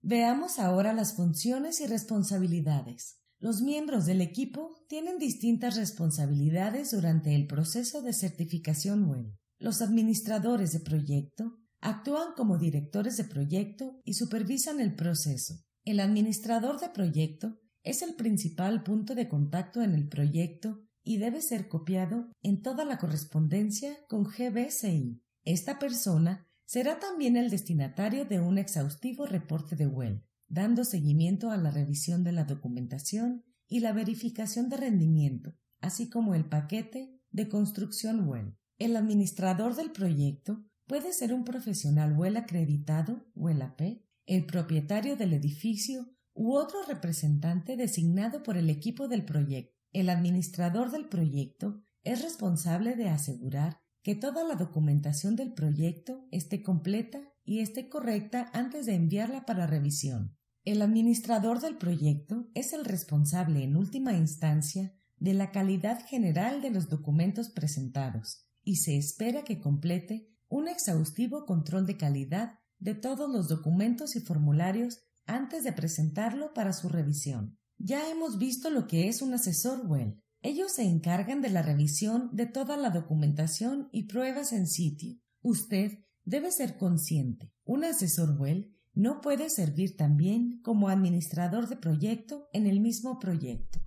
Veamos ahora las funciones y responsabilidades. Los miembros del equipo tienen distintas responsabilidades durante el proceso de certificación WELL. Los administradores de proyecto actúan como directores de proyecto y supervisan el proceso. El administrador de proyecto es el principal punto de contacto en el proyecto y debe ser copiado en toda la correspondencia con GBSI. Esta persona será también el destinatario de un exhaustivo reporte de Well, dando seguimiento a la revisión de la documentación y la verificación de rendimiento, así como el paquete de construcción Well. El administrador del proyecto puede ser un profesional Well acreditado, Well AP, el propietario del edificio u otro representante designado por el equipo del proyecto. El administrador del proyecto es responsable de asegurar que toda la documentación del proyecto esté completa y esté correcta antes de enviarla para revisión. El administrador del proyecto es el responsable en última instancia de la calidad general de los documentos presentados y se espera que complete un exhaustivo control de calidad de todos los documentos y formularios antes de presentarlo para su revisión. Ya hemos visto lo que es un asesor Well. Ellos se encargan de la revisión de toda la documentación y pruebas en sitio. Usted debe ser consciente. Un asesor Well no puede servir también como administrador de proyecto en el mismo proyecto.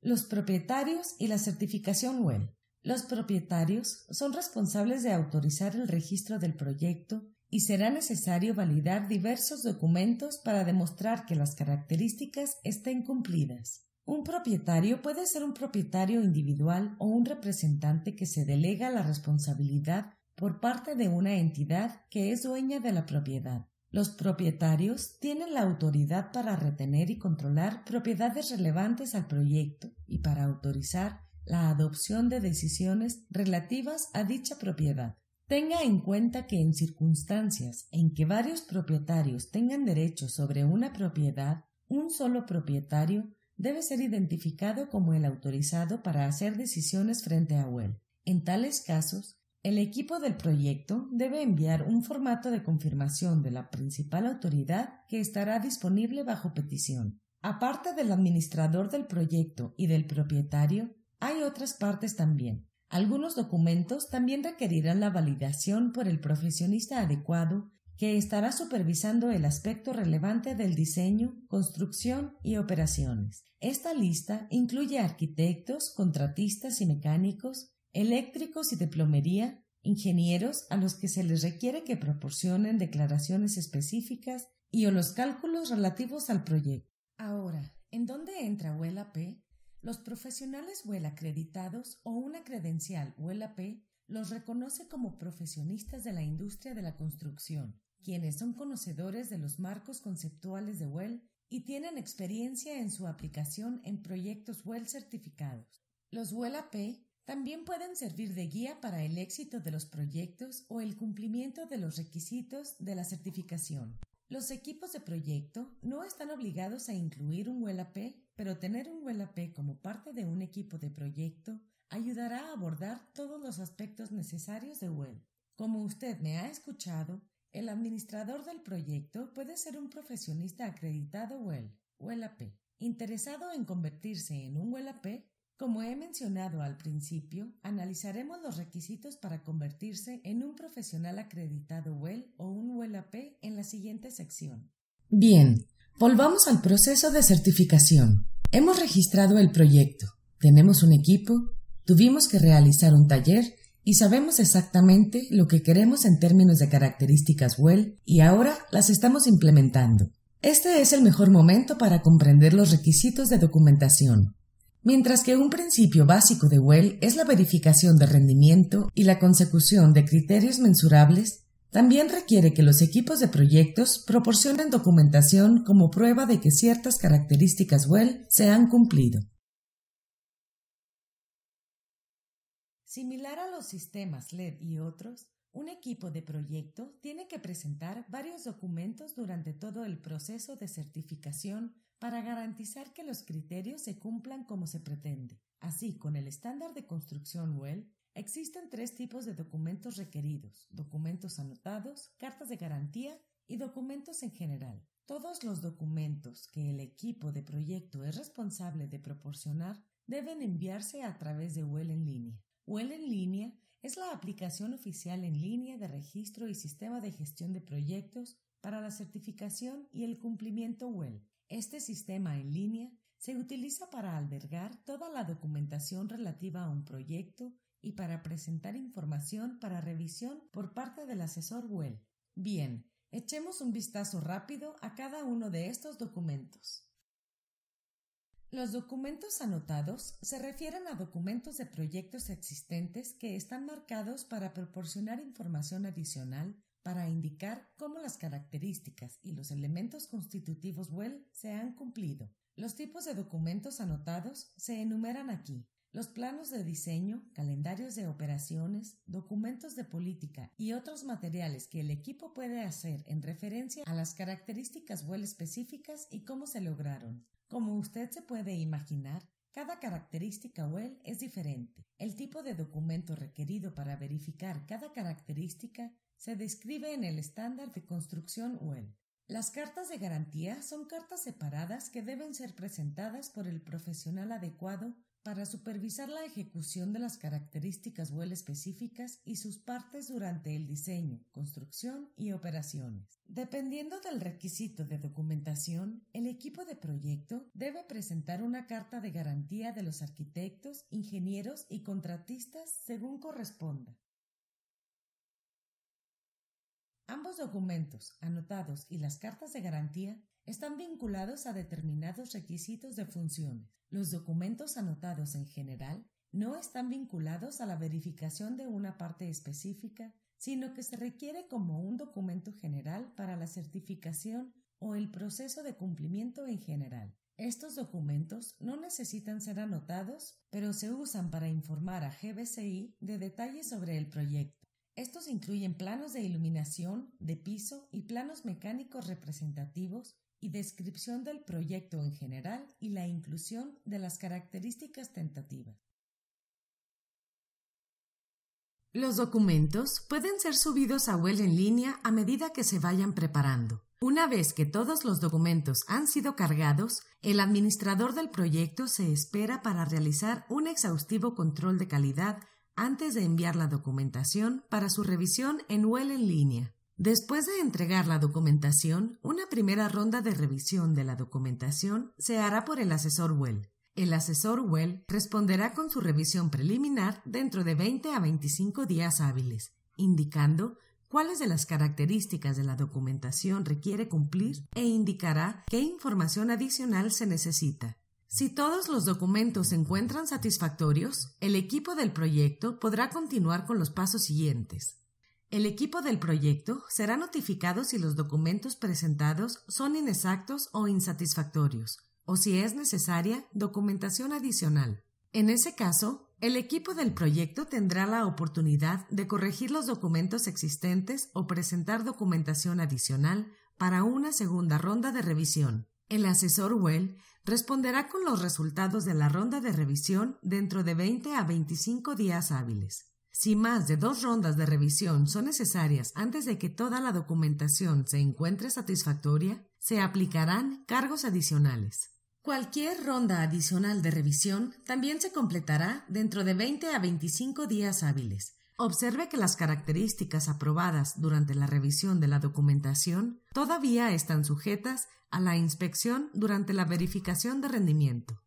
Los propietarios y la certificación WELL. Los propietarios son responsables de autorizar el registro del proyecto y será necesario validar diversos documentos para demostrar que las características estén cumplidas. Un propietario puede ser un propietario individual o un representante que se delega la responsabilidad por parte de una entidad que es dueña de la propiedad. Los propietarios tienen la autoridad para retener y controlar propiedades relevantes al proyecto y para autorizar la adopción de decisiones relativas a dicha propiedad. Tenga en cuenta que en circunstancias en que varios propietarios tengan derecho sobre una propiedad, un solo propietario debe ser identificado como el autorizado para hacer decisiones frente a Well. En tales casos, el equipo del proyecto debe enviar un formato de confirmación de la principal autoridad que estará disponible bajo petición. Aparte del administrador del proyecto y del propietario, hay otras partes también, algunos documentos también requerirán la validación por el profesionista adecuado que estará supervisando el aspecto relevante del diseño, construcción y operaciones. Esta lista incluye arquitectos, contratistas y mecánicos, eléctricos y de plomería, ingenieros a los que se les requiere que proporcionen declaraciones específicas y o los cálculos relativos al proyecto. Ahora, ¿en dónde entra P. Los profesionales WELL acreditados o una credencial well AP los reconoce como profesionistas de la industria de la construcción, quienes son conocedores de los marcos conceptuales de WELL y tienen experiencia en su aplicación en proyectos WELL certificados. Los well AP también pueden servir de guía para el éxito de los proyectos o el cumplimiento de los requisitos de la certificación. Los equipos de proyecto no están obligados a incluir un WELL-AP, pero tener un WLAP como parte de un equipo de proyecto ayudará a abordar todos los aspectos necesarios de WELL. Como usted me ha escuchado, el administrador del proyecto puede ser un profesionista acreditado wel interesado en convertirse en un WLAP. Como he mencionado al principio, analizaremos los requisitos para convertirse en un profesional acreditado WELL o un WLAp en la siguiente sección. Bien, Volvamos al proceso de certificación. Hemos registrado el proyecto, tenemos un equipo, tuvimos que realizar un taller y sabemos exactamente lo que queremos en términos de características WELL y ahora las estamos implementando. Este es el mejor momento para comprender los requisitos de documentación. Mientras que un principio básico de WELL es la verificación de rendimiento y la consecución de criterios mensurables, también requiere que los equipos de proyectos proporcionen documentación como prueba de que ciertas características WELL se han cumplido. Similar a los sistemas LED y otros, un equipo de proyecto tiene que presentar varios documentos durante todo el proceso de certificación para garantizar que los criterios se cumplan como se pretende. Así, con el estándar de construcción WELL, Existen tres tipos de documentos requeridos, documentos anotados, cartas de garantía y documentos en general. Todos los documentos que el equipo de proyecto es responsable de proporcionar deben enviarse a través de Well en línea. Well en línea es la aplicación oficial en línea de registro y sistema de gestión de proyectos para la certificación y el cumplimiento Well. Este sistema en línea se utiliza para albergar toda la documentación relativa a un proyecto y para presentar información para revisión por parte del asesor Well. Bien, echemos un vistazo rápido a cada uno de estos documentos. Los documentos anotados se refieren a documentos de proyectos existentes que están marcados para proporcionar información adicional para indicar cómo las características y los elementos constitutivos WELL se han cumplido. Los tipos de documentos anotados se enumeran aquí. Los planos de diseño, calendarios de operaciones, documentos de política y otros materiales que el equipo puede hacer en referencia a las características Well específicas y cómo se lograron. Como usted se puede imaginar, cada característica Well es diferente. El tipo de documento requerido para verificar cada característica se describe en el estándar de construcción Well. Las cartas de garantía son cartas separadas que deben ser presentadas por el profesional adecuado para supervisar la ejecución de las características WELL específicas y sus partes durante el diseño, construcción y operaciones. Dependiendo del requisito de documentación, el equipo de proyecto debe presentar una carta de garantía de los arquitectos, ingenieros y contratistas según corresponda. Ambos documentos, anotados y las cartas de garantía están vinculados a determinados requisitos de funciones. Los documentos anotados en general no están vinculados a la verificación de una parte específica, sino que se requiere como un documento general para la certificación o el proceso de cumplimiento en general. Estos documentos no necesitan ser anotados, pero se usan para informar a GBCI de detalles sobre el proyecto. Estos incluyen planos de iluminación, de piso y planos mecánicos representativos y descripción del proyecto en general y la inclusión de las características tentativas. Los documentos pueden ser subidos a Well en línea a medida que se vayan preparando. Una vez que todos los documentos han sido cargados, el administrador del proyecto se espera para realizar un exhaustivo control de calidad antes de enviar la documentación para su revisión en Well en línea. Después de entregar la documentación, una primera ronda de revisión de la documentación se hará por el asesor Well. El asesor Well responderá con su revisión preliminar dentro de 20 a 25 días hábiles, indicando cuáles de las características de la documentación requiere cumplir e indicará qué información adicional se necesita. Si todos los documentos se encuentran satisfactorios, el equipo del proyecto podrá continuar con los pasos siguientes. El equipo del proyecto será notificado si los documentos presentados son inexactos o insatisfactorios, o si es necesaria documentación adicional. En ese caso, el equipo del proyecto tendrá la oportunidad de corregir los documentos existentes o presentar documentación adicional para una segunda ronda de revisión. El asesor Well responderá con los resultados de la ronda de revisión dentro de 20 a 25 días hábiles. Si más de dos rondas de revisión son necesarias antes de que toda la documentación se encuentre satisfactoria, se aplicarán cargos adicionales. Cualquier ronda adicional de revisión también se completará dentro de 20 a 25 días hábiles. Observe que las características aprobadas durante la revisión de la documentación todavía están sujetas a la inspección durante la verificación de rendimiento.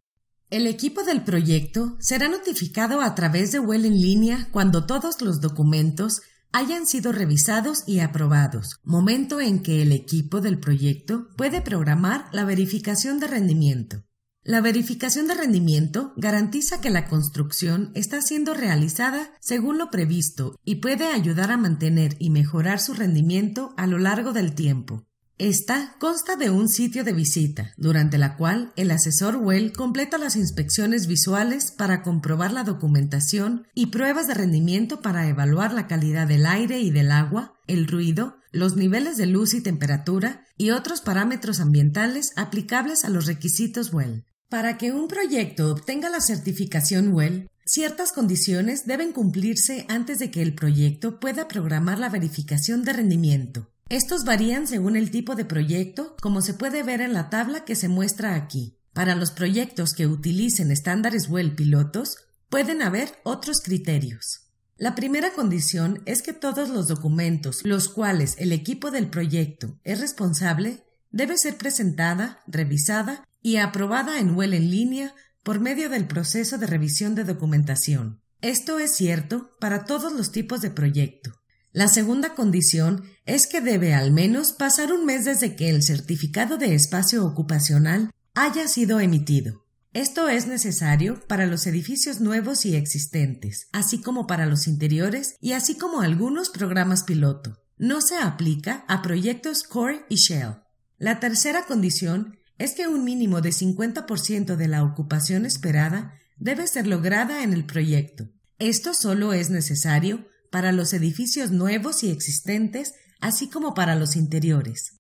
El equipo del proyecto será notificado a través de Well en línea cuando todos los documentos hayan sido revisados y aprobados, momento en que el equipo del proyecto puede programar la verificación de rendimiento. La verificación de rendimiento garantiza que la construcción está siendo realizada según lo previsto y puede ayudar a mantener y mejorar su rendimiento a lo largo del tiempo. Esta consta de un sitio de visita, durante la cual el asesor Well completa las inspecciones visuales para comprobar la documentación y pruebas de rendimiento para evaluar la calidad del aire y del agua, el ruido, los niveles de luz y temperatura y otros parámetros ambientales aplicables a los requisitos Well. Para que un proyecto obtenga la certificación WELL, ciertas condiciones deben cumplirse antes de que el proyecto pueda programar la verificación de rendimiento. Estos varían según el tipo de proyecto, como se puede ver en la tabla que se muestra aquí. Para los proyectos que utilicen estándares WELL pilotos, pueden haber otros criterios. La primera condición es que todos los documentos los cuales el equipo del proyecto es responsable debe ser presentada, revisada y aprobada en WELL en línea por medio del proceso de revisión de documentación. Esto es cierto para todos los tipos de proyecto. La segunda condición es que debe al menos pasar un mes desde que el certificado de espacio ocupacional haya sido emitido. Esto es necesario para los edificios nuevos y existentes, así como para los interiores y así como algunos programas piloto. No se aplica a proyectos Core y Shell. La tercera condición es que un mínimo de 50% de la ocupación esperada debe ser lograda en el proyecto. Esto solo es necesario para los edificios nuevos y existentes, así como para los interiores.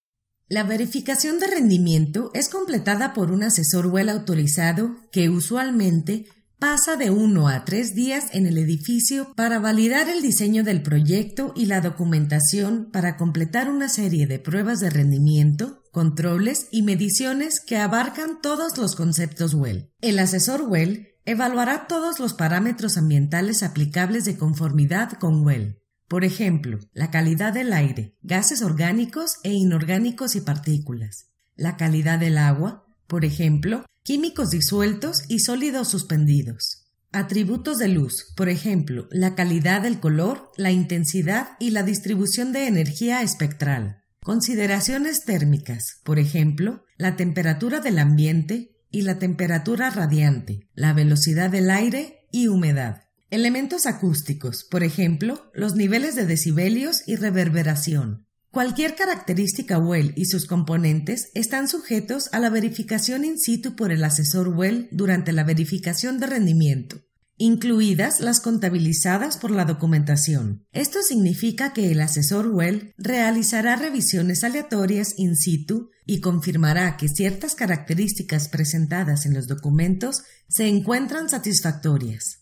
La verificación de rendimiento es completada por un asesor well autorizado que usualmente pasa de uno a tres días en el edificio para validar el diseño del proyecto y la documentación para completar una serie de pruebas de rendimiento, controles y mediciones que abarcan todos los conceptos WELL. El asesor WELL Evaluará todos los parámetros ambientales aplicables de conformidad con WELL, por ejemplo, la calidad del aire, gases orgánicos e inorgánicos y partículas, la calidad del agua, por ejemplo, químicos disueltos y sólidos suspendidos, atributos de luz, por ejemplo, la calidad del color, la intensidad y la distribución de energía espectral, consideraciones térmicas, por ejemplo, la temperatura del ambiente, y la temperatura radiante, la velocidad del aire y humedad. Elementos acústicos, por ejemplo, los niveles de decibelios y reverberación. Cualquier característica WELL y sus componentes están sujetos a la verificación in situ por el asesor WELL durante la verificación de rendimiento, incluidas las contabilizadas por la documentación. Esto significa que el asesor WELL realizará revisiones aleatorias in situ y confirmará que ciertas características presentadas en los documentos se encuentran satisfactorias.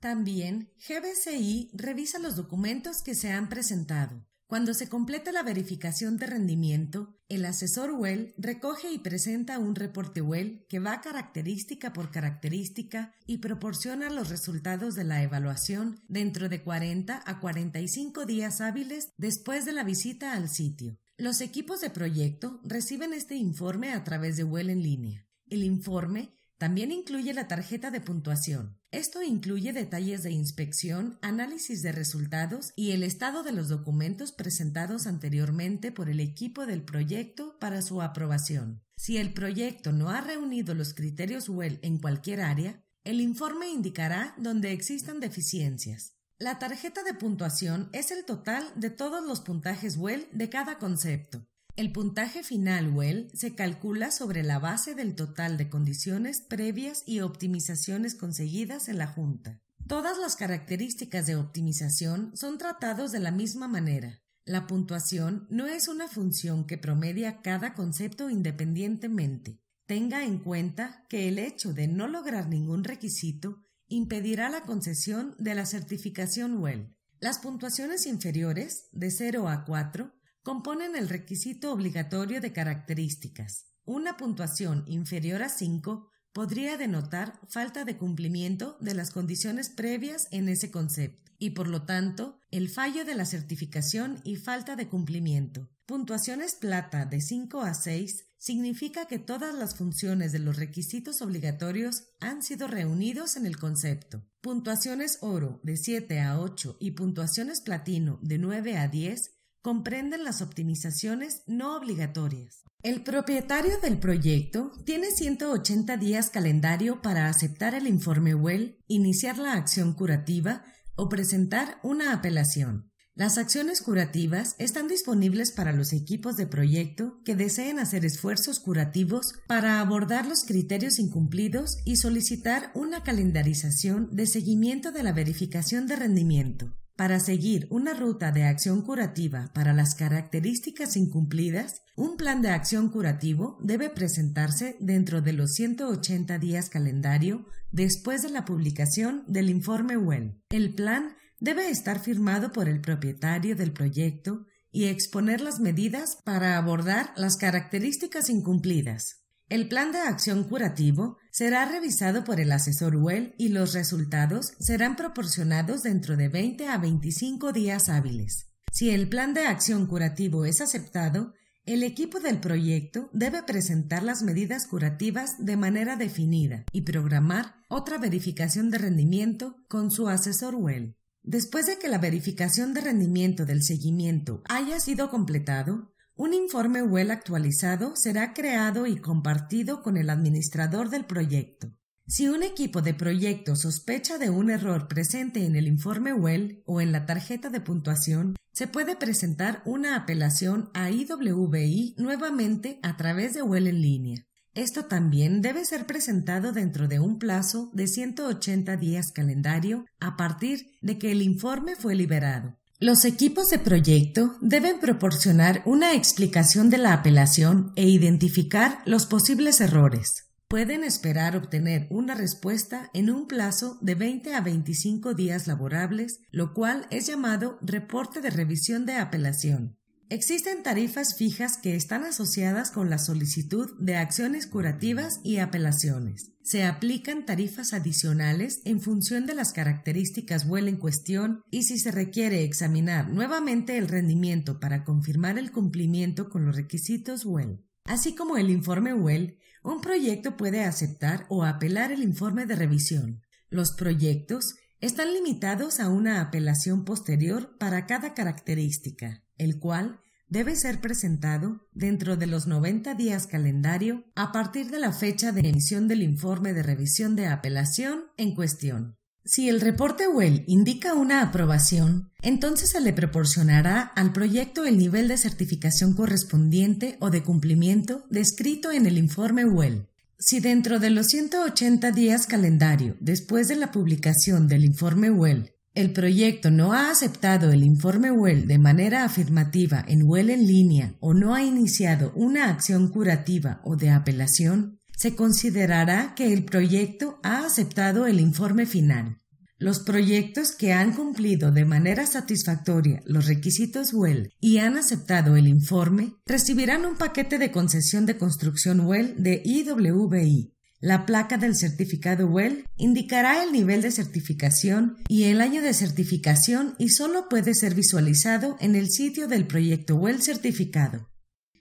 También, GBCI revisa los documentos que se han presentado. Cuando se completa la verificación de rendimiento, el asesor WELL recoge y presenta un reporte WELL que va característica por característica y proporciona los resultados de la evaluación dentro de 40 a 45 días hábiles después de la visita al sitio. Los equipos de proyecto reciben este informe a través de Well en línea. El informe también incluye la tarjeta de puntuación. Esto incluye detalles de inspección, análisis de resultados y el estado de los documentos presentados anteriormente por el equipo del proyecto para su aprobación. Si el proyecto no ha reunido los criterios WELL en cualquier área, el informe indicará dónde existan deficiencias. La tarjeta de puntuación es el total de todos los puntajes WELL de cada concepto. El puntaje final WELL se calcula sobre la base del total de condiciones previas y optimizaciones conseguidas en la junta. Todas las características de optimización son tratados de la misma manera. La puntuación no es una función que promedia cada concepto independientemente. Tenga en cuenta que el hecho de no lograr ningún requisito impedirá la concesión de la certificación WELL. Las puntuaciones inferiores, de 0 a 4, componen el requisito obligatorio de características. Una puntuación inferior a 5 podría denotar falta de cumplimiento de las condiciones previas en ese concepto y por lo tanto el fallo de la certificación y falta de cumplimiento. Puntuaciones plata de 5 a 6 significa que todas las funciones de los requisitos obligatorios han sido reunidos en el concepto. Puntuaciones oro de 7 a 8 y puntuaciones platino de 9 a 10 comprenden las optimizaciones no obligatorias. El propietario del proyecto tiene 180 días calendario para aceptar el informe WELL, iniciar la acción curativa o presentar una apelación. Las acciones curativas están disponibles para los equipos de proyecto que deseen hacer esfuerzos curativos para abordar los criterios incumplidos y solicitar una calendarización de seguimiento de la verificación de rendimiento. Para seguir una ruta de acción curativa para las características incumplidas, un plan de acción curativo debe presentarse dentro de los 180 días calendario después de la publicación del informe WELL. El plan debe estar firmado por el propietario del proyecto y exponer las medidas para abordar las características incumplidas. El plan de acción curativo será revisado por el asesor UEL y los resultados serán proporcionados dentro de 20 a 25 días hábiles. Si el plan de acción curativo es aceptado, el equipo del proyecto debe presentar las medidas curativas de manera definida y programar otra verificación de rendimiento con su asesor UEL. Después de que la verificación de rendimiento del seguimiento haya sido completado, un informe WELL actualizado será creado y compartido con el administrador del proyecto. Si un equipo de proyecto sospecha de un error presente en el informe WELL o en la tarjeta de puntuación, se puede presentar una apelación a IWI nuevamente a través de WELL en línea. Esto también debe ser presentado dentro de un plazo de 180 días calendario a partir de que el informe fue liberado. Los equipos de proyecto deben proporcionar una explicación de la apelación e identificar los posibles errores. Pueden esperar obtener una respuesta en un plazo de 20 a 25 días laborables, lo cual es llamado reporte de revisión de apelación. Existen tarifas fijas que están asociadas con la solicitud de acciones curativas y apelaciones. Se aplican tarifas adicionales en función de las características WELL en cuestión y si se requiere examinar nuevamente el rendimiento para confirmar el cumplimiento con los requisitos WELL. Así como el informe WELL, un proyecto puede aceptar o apelar el informe de revisión. Los proyectos están limitados a una apelación posterior para cada característica el cual debe ser presentado dentro de los 90 días calendario a partir de la fecha de emisión del informe de revisión de apelación en cuestión. Si el reporte WELL indica una aprobación, entonces se le proporcionará al proyecto el nivel de certificación correspondiente o de cumplimiento descrito en el informe WELL. Si dentro de los 180 días calendario después de la publicación del informe WELL el proyecto no ha aceptado el informe WELL de manera afirmativa en WELL en línea o no ha iniciado una acción curativa o de apelación, se considerará que el proyecto ha aceptado el informe final. Los proyectos que han cumplido de manera satisfactoria los requisitos WELL y han aceptado el informe recibirán un paquete de concesión de construcción WELL de IWBI la placa del certificado WELL indicará el nivel de certificación y el año de certificación y solo puede ser visualizado en el sitio del proyecto WELL certificado.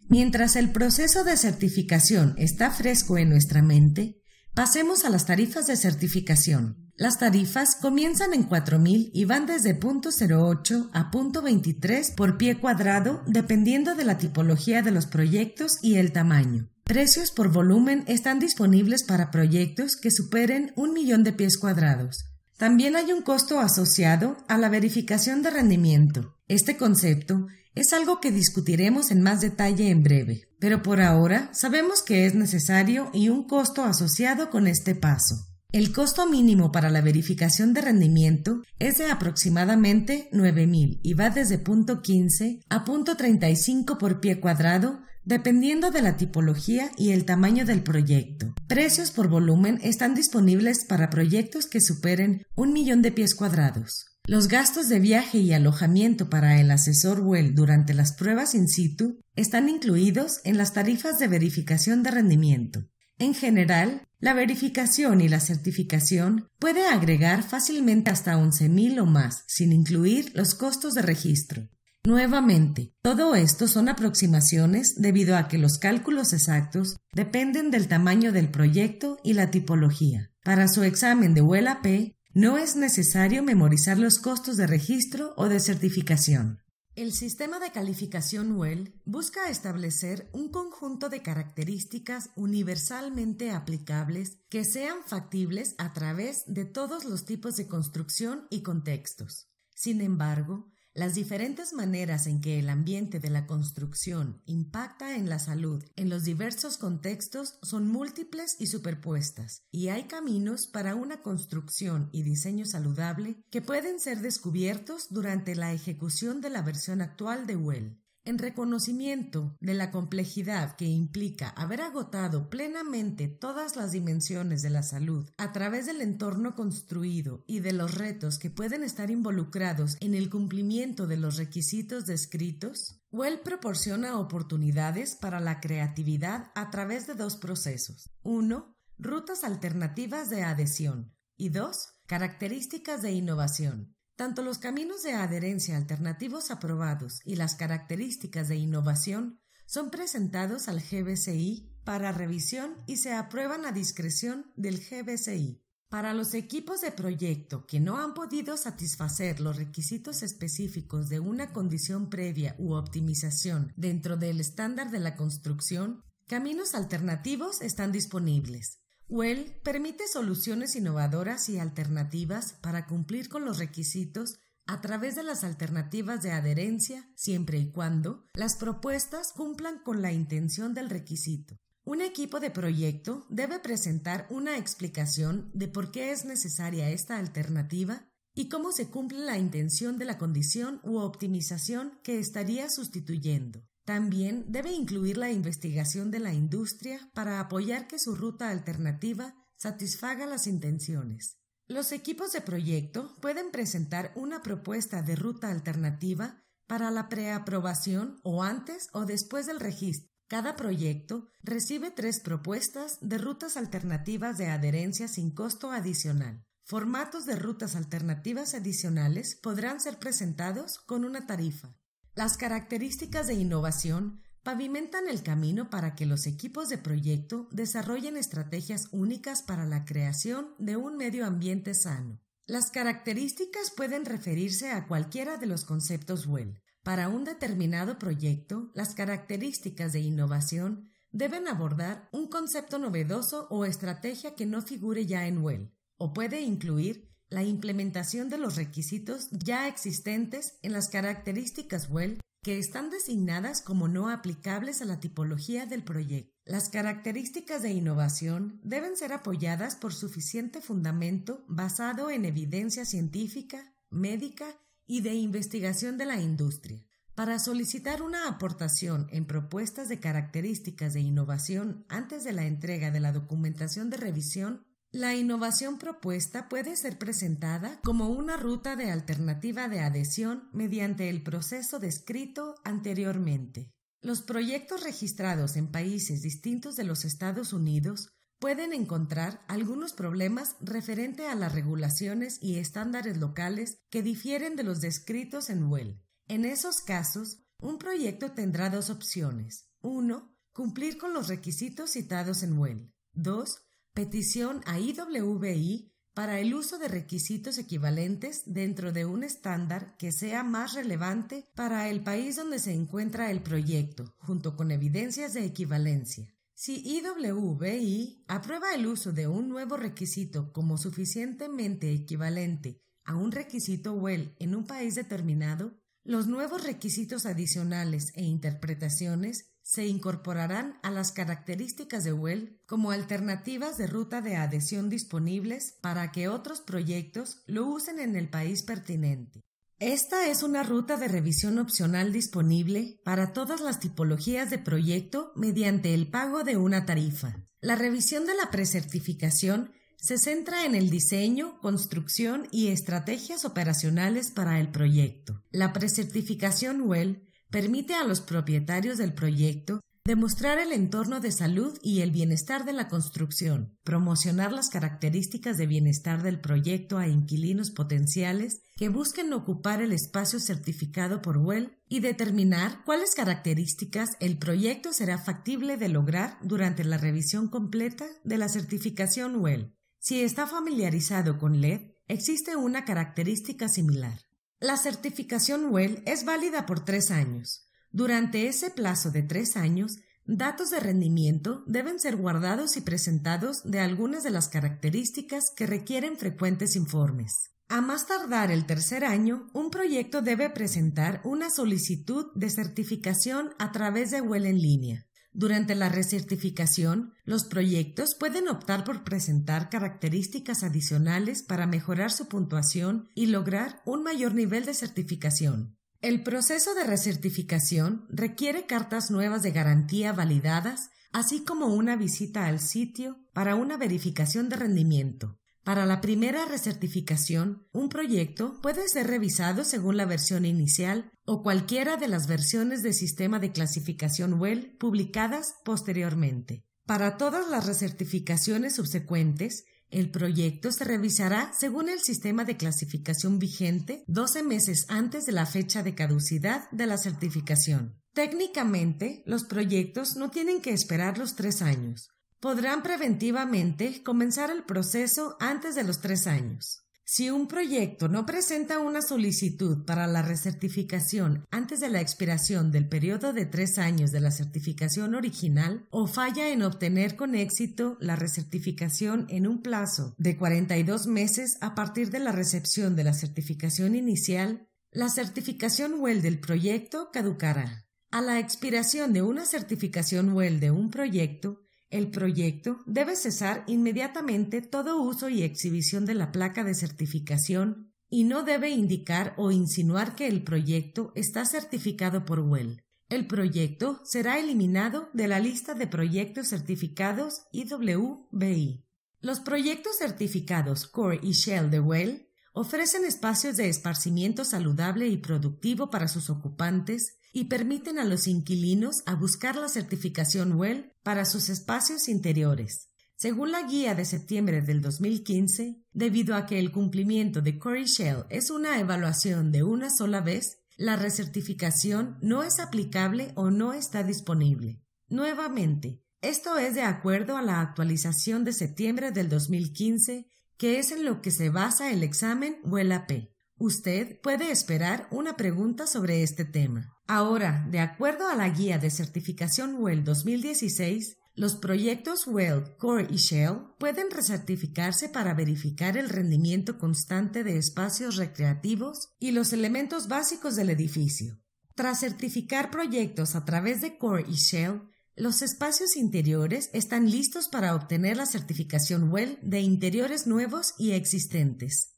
Mientras el proceso de certificación está fresco en nuestra mente, pasemos a las tarifas de certificación. Las tarifas comienzan en 4.000 y van desde 0.08 a 0.23 por pie cuadrado dependiendo de la tipología de los proyectos y el tamaño. Precios por volumen están disponibles para proyectos que superen un millón de pies cuadrados. También hay un costo asociado a la verificación de rendimiento. Este concepto es algo que discutiremos en más detalle en breve, pero por ahora sabemos que es necesario y un costo asociado con este paso. El costo mínimo para la verificación de rendimiento es de aproximadamente 9.000 y va desde punto 15 a punto 35 por pie cuadrado dependiendo de la tipología y el tamaño del proyecto. Precios por volumen están disponibles para proyectos que superen un millón de pies cuadrados. Los gastos de viaje y alojamiento para el asesor WELL durante las pruebas in situ están incluidos en las tarifas de verificación de rendimiento. En general, la verificación y la certificación puede agregar fácilmente hasta 11.000 o más, sin incluir los costos de registro. Nuevamente, todo esto son aproximaciones debido a que los cálculos exactos dependen del tamaño del proyecto y la tipología. Para su examen de WELL-AP, no es necesario memorizar los costos de registro o de certificación. El sistema de calificación WELL busca establecer un conjunto de características universalmente aplicables que sean factibles a través de todos los tipos de construcción y contextos. Sin embargo, las diferentes maneras en que el ambiente de la construcción impacta en la salud en los diversos contextos son múltiples y superpuestas, y hay caminos para una construcción y diseño saludable que pueden ser descubiertos durante la ejecución de la versión actual de Well. En reconocimiento de la complejidad que implica haber agotado plenamente todas las dimensiones de la salud a través del entorno construido y de los retos que pueden estar involucrados en el cumplimiento de los requisitos descritos, Well proporciona oportunidades para la creatividad a través de dos procesos. Uno, rutas alternativas de adhesión y dos, características de innovación. Tanto los caminos de adherencia alternativos aprobados y las características de innovación son presentados al GBCI para revisión y se aprueban a discreción del GBCI. Para los equipos de proyecto que no han podido satisfacer los requisitos específicos de una condición previa u optimización dentro del estándar de la construcción, caminos alternativos están disponibles. Well permite soluciones innovadoras y alternativas para cumplir con los requisitos a través de las alternativas de adherencia siempre y cuando las propuestas cumplan con la intención del requisito. Un equipo de proyecto debe presentar una explicación de por qué es necesaria esta alternativa y cómo se cumple la intención de la condición u optimización que estaría sustituyendo. También debe incluir la investigación de la industria para apoyar que su ruta alternativa satisfaga las intenciones. Los equipos de proyecto pueden presentar una propuesta de ruta alternativa para la preaprobación o antes o después del registro. Cada proyecto recibe tres propuestas de rutas alternativas de adherencia sin costo adicional. Formatos de rutas alternativas adicionales podrán ser presentados con una tarifa. Las características de innovación pavimentan el camino para que los equipos de proyecto desarrollen estrategias únicas para la creación de un medio ambiente sano. Las características pueden referirse a cualquiera de los conceptos WELL. Para un determinado proyecto, las características de innovación deben abordar un concepto novedoso o estrategia que no figure ya en WELL, o puede incluir la implementación de los requisitos ya existentes en las características WELL que están designadas como no aplicables a la tipología del proyecto. Las características de innovación deben ser apoyadas por suficiente fundamento basado en evidencia científica, médica y de investigación de la industria. Para solicitar una aportación en propuestas de características de innovación antes de la entrega de la documentación de revisión, la innovación propuesta puede ser presentada como una ruta de alternativa de adhesión mediante el proceso descrito anteriormente. Los proyectos registrados en países distintos de los Estados Unidos pueden encontrar algunos problemas referente a las regulaciones y estándares locales que difieren de los descritos en Well. En esos casos, un proyecto tendrá dos opciones. 1. Cumplir con los requisitos citados en Well. 2 petición a IWI para el uso de requisitos equivalentes dentro de un estándar que sea más relevante para el país donde se encuentra el proyecto, junto con evidencias de equivalencia. Si IWI aprueba el uso de un nuevo requisito como suficientemente equivalente a un requisito WELL en un país determinado, los nuevos requisitos adicionales e interpretaciones se incorporarán a las características de WELL como alternativas de ruta de adhesión disponibles para que otros proyectos lo usen en el país pertinente. Esta es una ruta de revisión opcional disponible para todas las tipologías de proyecto mediante el pago de una tarifa. La revisión de la precertificación se centra en el diseño, construcción y estrategias operacionales para el proyecto. La precertificación WELL permite a los propietarios del proyecto demostrar el entorno de salud y el bienestar de la construcción, promocionar las características de bienestar del proyecto a inquilinos potenciales que busquen ocupar el espacio certificado por WELL y determinar cuáles características el proyecto será factible de lograr durante la revisión completa de la certificación WELL. Si está familiarizado con LED, existe una característica similar. La certificación WELL es válida por tres años. Durante ese plazo de tres años, datos de rendimiento deben ser guardados y presentados de algunas de las características que requieren frecuentes informes. A más tardar el tercer año, un proyecto debe presentar una solicitud de certificación a través de WELL en línea. Durante la recertificación, los proyectos pueden optar por presentar características adicionales para mejorar su puntuación y lograr un mayor nivel de certificación. El proceso de recertificación requiere cartas nuevas de garantía validadas, así como una visita al sitio para una verificación de rendimiento. Para la primera recertificación, un proyecto puede ser revisado según la versión inicial o cualquiera de las versiones del sistema de clasificación WELL publicadas posteriormente. Para todas las recertificaciones subsecuentes, el proyecto se revisará según el sistema de clasificación vigente 12 meses antes de la fecha de caducidad de la certificación. Técnicamente, los proyectos no tienen que esperar los tres años podrán preventivamente comenzar el proceso antes de los tres años. Si un proyecto no presenta una solicitud para la recertificación antes de la expiración del periodo de tres años de la certificación original o falla en obtener con éxito la recertificación en un plazo de 42 meses a partir de la recepción de la certificación inicial, la certificación WELL del proyecto caducará. A la expiración de una certificación WELL de un proyecto, el proyecto debe cesar inmediatamente todo uso y exhibición de la placa de certificación y no debe indicar o insinuar que el proyecto está certificado por Well. El proyecto será eliminado de la lista de proyectos certificados IWBI. Los proyectos certificados Core y Shell de Well ofrecen espacios de esparcimiento saludable y productivo para sus ocupantes y permiten a los inquilinos a buscar la certificación WELL para sus espacios interiores. Según la guía de septiembre del 2015, debido a que el cumplimiento de Corey Shell es una evaluación de una sola vez, la recertificación no es aplicable o no está disponible. Nuevamente, esto es de acuerdo a la actualización de septiembre del 2015, que es en lo que se basa el examen o p Usted puede esperar una pregunta sobre este tema. Ahora, de acuerdo a la guía de certificación WELL 2016, los proyectos WELL, Core y Shell pueden recertificarse para verificar el rendimiento constante de espacios recreativos y los elementos básicos del edificio. Tras certificar proyectos a través de Core y Shell, los espacios interiores están listos para obtener la certificación WELL de interiores nuevos y existentes.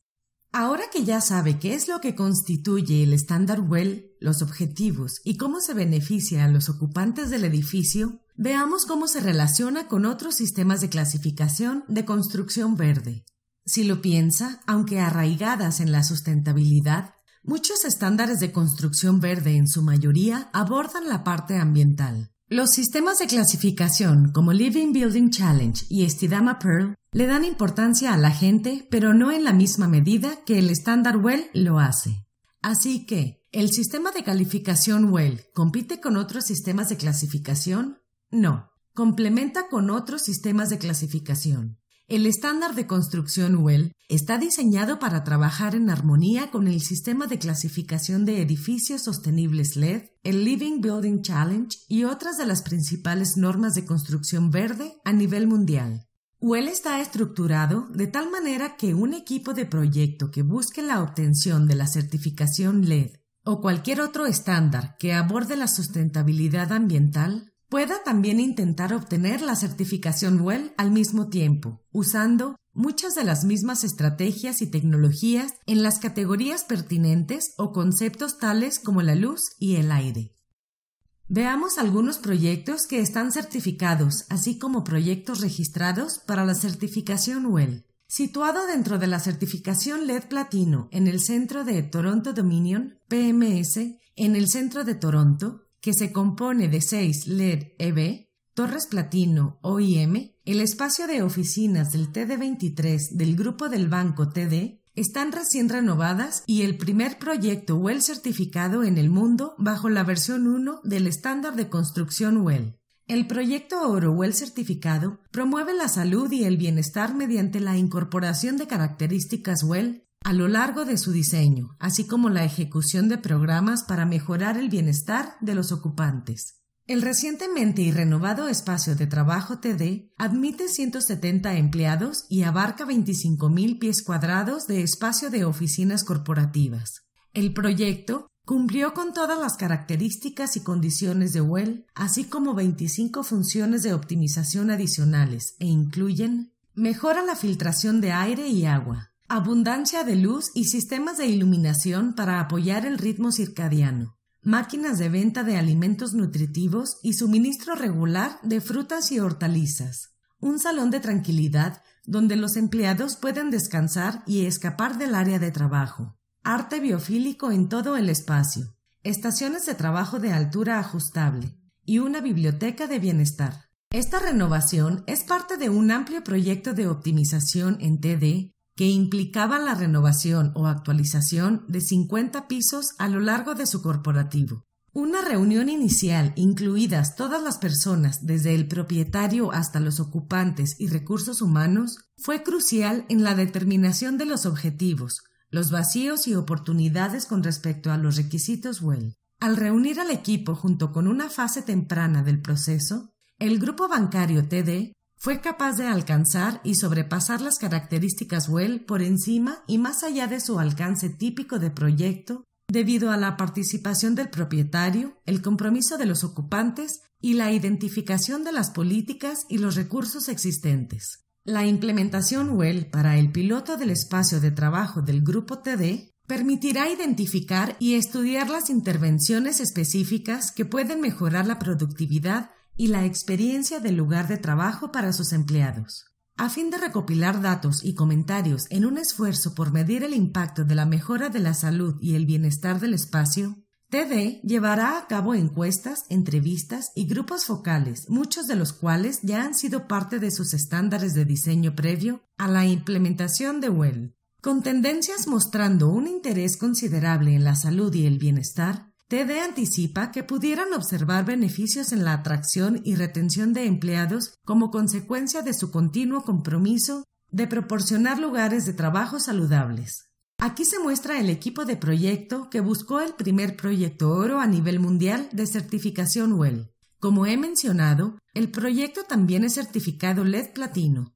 Ahora que ya sabe qué es lo que constituye el estándar WELL, los objetivos y cómo se beneficia a los ocupantes del edificio, veamos cómo se relaciona con otros sistemas de clasificación de construcción verde. Si lo piensa, aunque arraigadas en la sustentabilidad, muchos estándares de construcción verde en su mayoría abordan la parte ambiental. Los sistemas de clasificación como Living Building Challenge y Estidama Pearl le dan importancia a la gente, pero no en la misma medida que el estándar Well lo hace. Así que, ¿el sistema de calificación Well compite con otros sistemas de clasificación? No, complementa con otros sistemas de clasificación. El estándar de construcción WELL está diseñado para trabajar en armonía con el sistema de clasificación de edificios sostenibles LED, el Living Building Challenge y otras de las principales normas de construcción verde a nivel mundial. WELL está estructurado de tal manera que un equipo de proyecto que busque la obtención de la certificación LED o cualquier otro estándar que aborde la sustentabilidad ambiental pueda también intentar obtener la certificación WELL al mismo tiempo, usando muchas de las mismas estrategias y tecnologías en las categorías pertinentes o conceptos tales como la luz y el aire. Veamos algunos proyectos que están certificados, así como proyectos registrados para la certificación WELL. Situado dentro de la certificación LED Platino en el centro de Toronto Dominion, PMS, en el centro de Toronto, que se compone de seis LED EB, torres platino OIM, el espacio de oficinas del TD23 del grupo del banco TD están recién renovadas y el primer proyecto WELL certificado en el mundo bajo la versión 1 del estándar de construcción WELL. El proyecto ORO WELL certificado promueve la salud y el bienestar mediante la incorporación de características WELL a lo largo de su diseño, así como la ejecución de programas para mejorar el bienestar de los ocupantes. El recientemente y renovado espacio de trabajo TD admite 170 empleados y abarca 25.000 pies cuadrados de espacio de oficinas corporativas. El proyecto cumplió con todas las características y condiciones de WELL, así como 25 funciones de optimización adicionales e incluyen mejora la filtración de aire y agua, abundancia de luz y sistemas de iluminación para apoyar el ritmo circadiano, máquinas de venta de alimentos nutritivos y suministro regular de frutas y hortalizas, un salón de tranquilidad donde los empleados pueden descansar y escapar del área de trabajo, arte biofílico en todo el espacio, estaciones de trabajo de altura ajustable y una biblioteca de bienestar. Esta renovación es parte de un amplio proyecto de optimización en TD que implicaban la renovación o actualización de 50 pisos a lo largo de su corporativo. Una reunión inicial, incluidas todas las personas, desde el propietario hasta los ocupantes y recursos humanos, fue crucial en la determinación de los objetivos, los vacíos y oportunidades con respecto a los requisitos WELL. Al reunir al equipo junto con una fase temprana del proceso, el grupo bancario TD fue capaz de alcanzar y sobrepasar las características Well por encima y más allá de su alcance típico de proyecto debido a la participación del propietario, el compromiso de los ocupantes y la identificación de las políticas y los recursos existentes. La implementación WELL para el piloto del espacio de trabajo del grupo TD permitirá identificar y estudiar las intervenciones específicas que pueden mejorar la productividad y la experiencia del lugar de trabajo para sus empleados. A fin de recopilar datos y comentarios en un esfuerzo por medir el impacto de la mejora de la salud y el bienestar del espacio, TD llevará a cabo encuestas, entrevistas y grupos focales, muchos de los cuales ya han sido parte de sus estándares de diseño previo a la implementación de WELL. Con tendencias mostrando un interés considerable en la salud y el bienestar, TD anticipa que pudieran observar beneficios en la atracción y retención de empleados como consecuencia de su continuo compromiso de proporcionar lugares de trabajo saludables. Aquí se muestra el equipo de proyecto que buscó el primer proyecto oro a nivel mundial de certificación WELL. Como he mencionado, el proyecto también es certificado LED platino.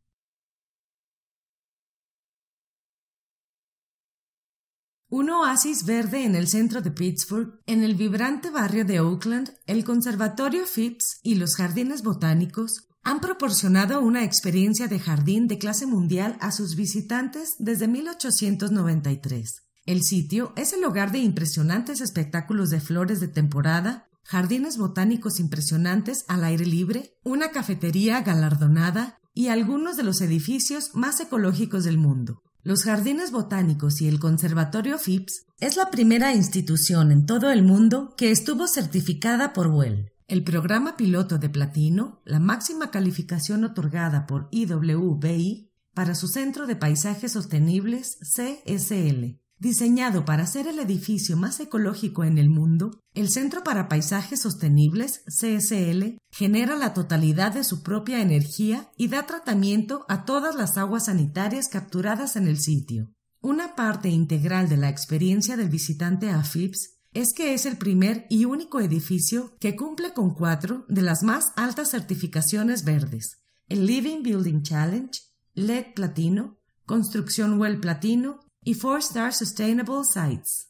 Un oasis verde en el centro de Pittsburgh, en el vibrante barrio de Oakland, el Conservatorio Phipps y los jardines botánicos han proporcionado una experiencia de jardín de clase mundial a sus visitantes desde 1893. El sitio es el hogar de impresionantes espectáculos de flores de temporada, jardines botánicos impresionantes al aire libre, una cafetería galardonada y algunos de los edificios más ecológicos del mundo. Los jardines botánicos y el Conservatorio Phipps es la primera institución en todo el mundo que estuvo certificada por WELL. El programa piloto de platino, la máxima calificación otorgada por IWBI para su Centro de Paisajes Sostenibles CSL, Diseñado para ser el edificio más ecológico en el mundo, el Centro para Paisajes Sostenibles, CSL, genera la totalidad de su propia energía y da tratamiento a todas las aguas sanitarias capturadas en el sitio. Una parte integral de la experiencia del visitante a FIPS es que es el primer y único edificio que cumple con cuatro de las más altas certificaciones verdes, el Living Building Challenge, LED Platino, Construcción Well Platino y Four star Sustainable Sites.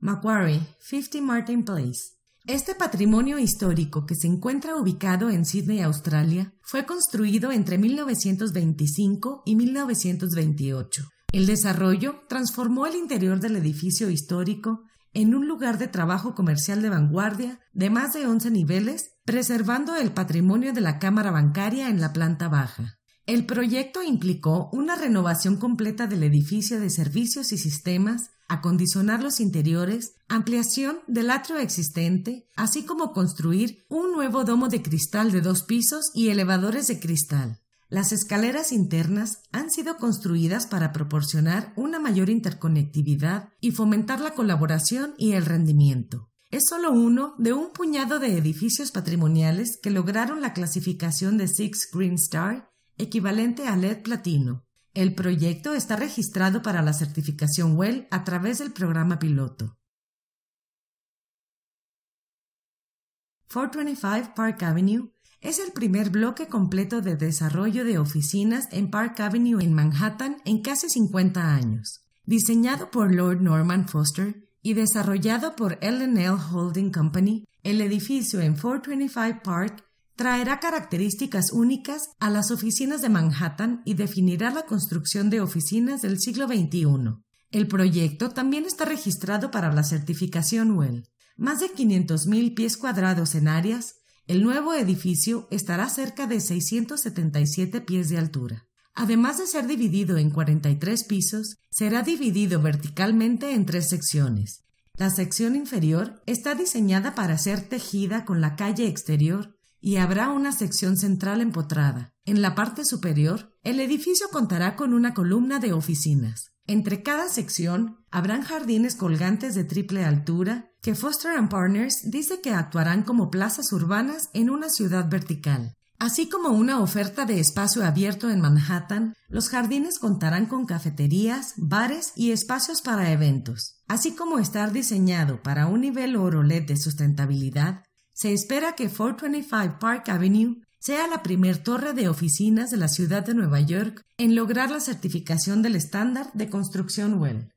Macquarie, 50 Martin Place. Este patrimonio histórico que se encuentra ubicado en Sydney, Australia, fue construido entre 1925 y 1928. El desarrollo transformó el interior del edificio histórico en un lugar de trabajo comercial de vanguardia de más de 11 niveles, preservando el patrimonio de la Cámara Bancaria en la planta baja. El proyecto implicó una renovación completa del edificio de servicios y sistemas, acondicionar los interiores, ampliación del atrio existente, así como construir un nuevo domo de cristal de dos pisos y elevadores de cristal. Las escaleras internas han sido construidas para proporcionar una mayor interconectividad y fomentar la colaboración y el rendimiento. Es solo uno de un puñado de edificios patrimoniales que lograron la clasificación de Six Green Star equivalente a LED platino. El proyecto está registrado para la certificación WELL a través del programa piloto. 425 Park Avenue es el primer bloque completo de desarrollo de oficinas en Park Avenue en Manhattan en casi 50 años. Diseñado por Lord Norman Foster y desarrollado por L&L Holding Company, el edificio en 425 Park traerá características únicas a las oficinas de Manhattan y definirá la construcción de oficinas del siglo XXI. El proyecto también está registrado para la certificación WELL... Más de 500.000 pies cuadrados en áreas, el nuevo edificio estará cerca de 677 pies de altura. Además de ser dividido en 43 pisos, será dividido verticalmente en tres secciones. La sección inferior está diseñada para ser tejida con la calle exterior y habrá una sección central empotrada. En la parte superior, el edificio contará con una columna de oficinas. Entre cada sección habrán jardines colgantes de triple altura que Foster ⁇ Partners dice que actuarán como plazas urbanas en una ciudad vertical. Así como una oferta de espacio abierto en Manhattan, los jardines contarán con cafeterías, bares y espacios para eventos. Así como estar diseñado para un nivel orolet de sustentabilidad, se espera que 425 Park Avenue sea la primer torre de oficinas de la ciudad de Nueva York en lograr la certificación del estándar de construcción WELL.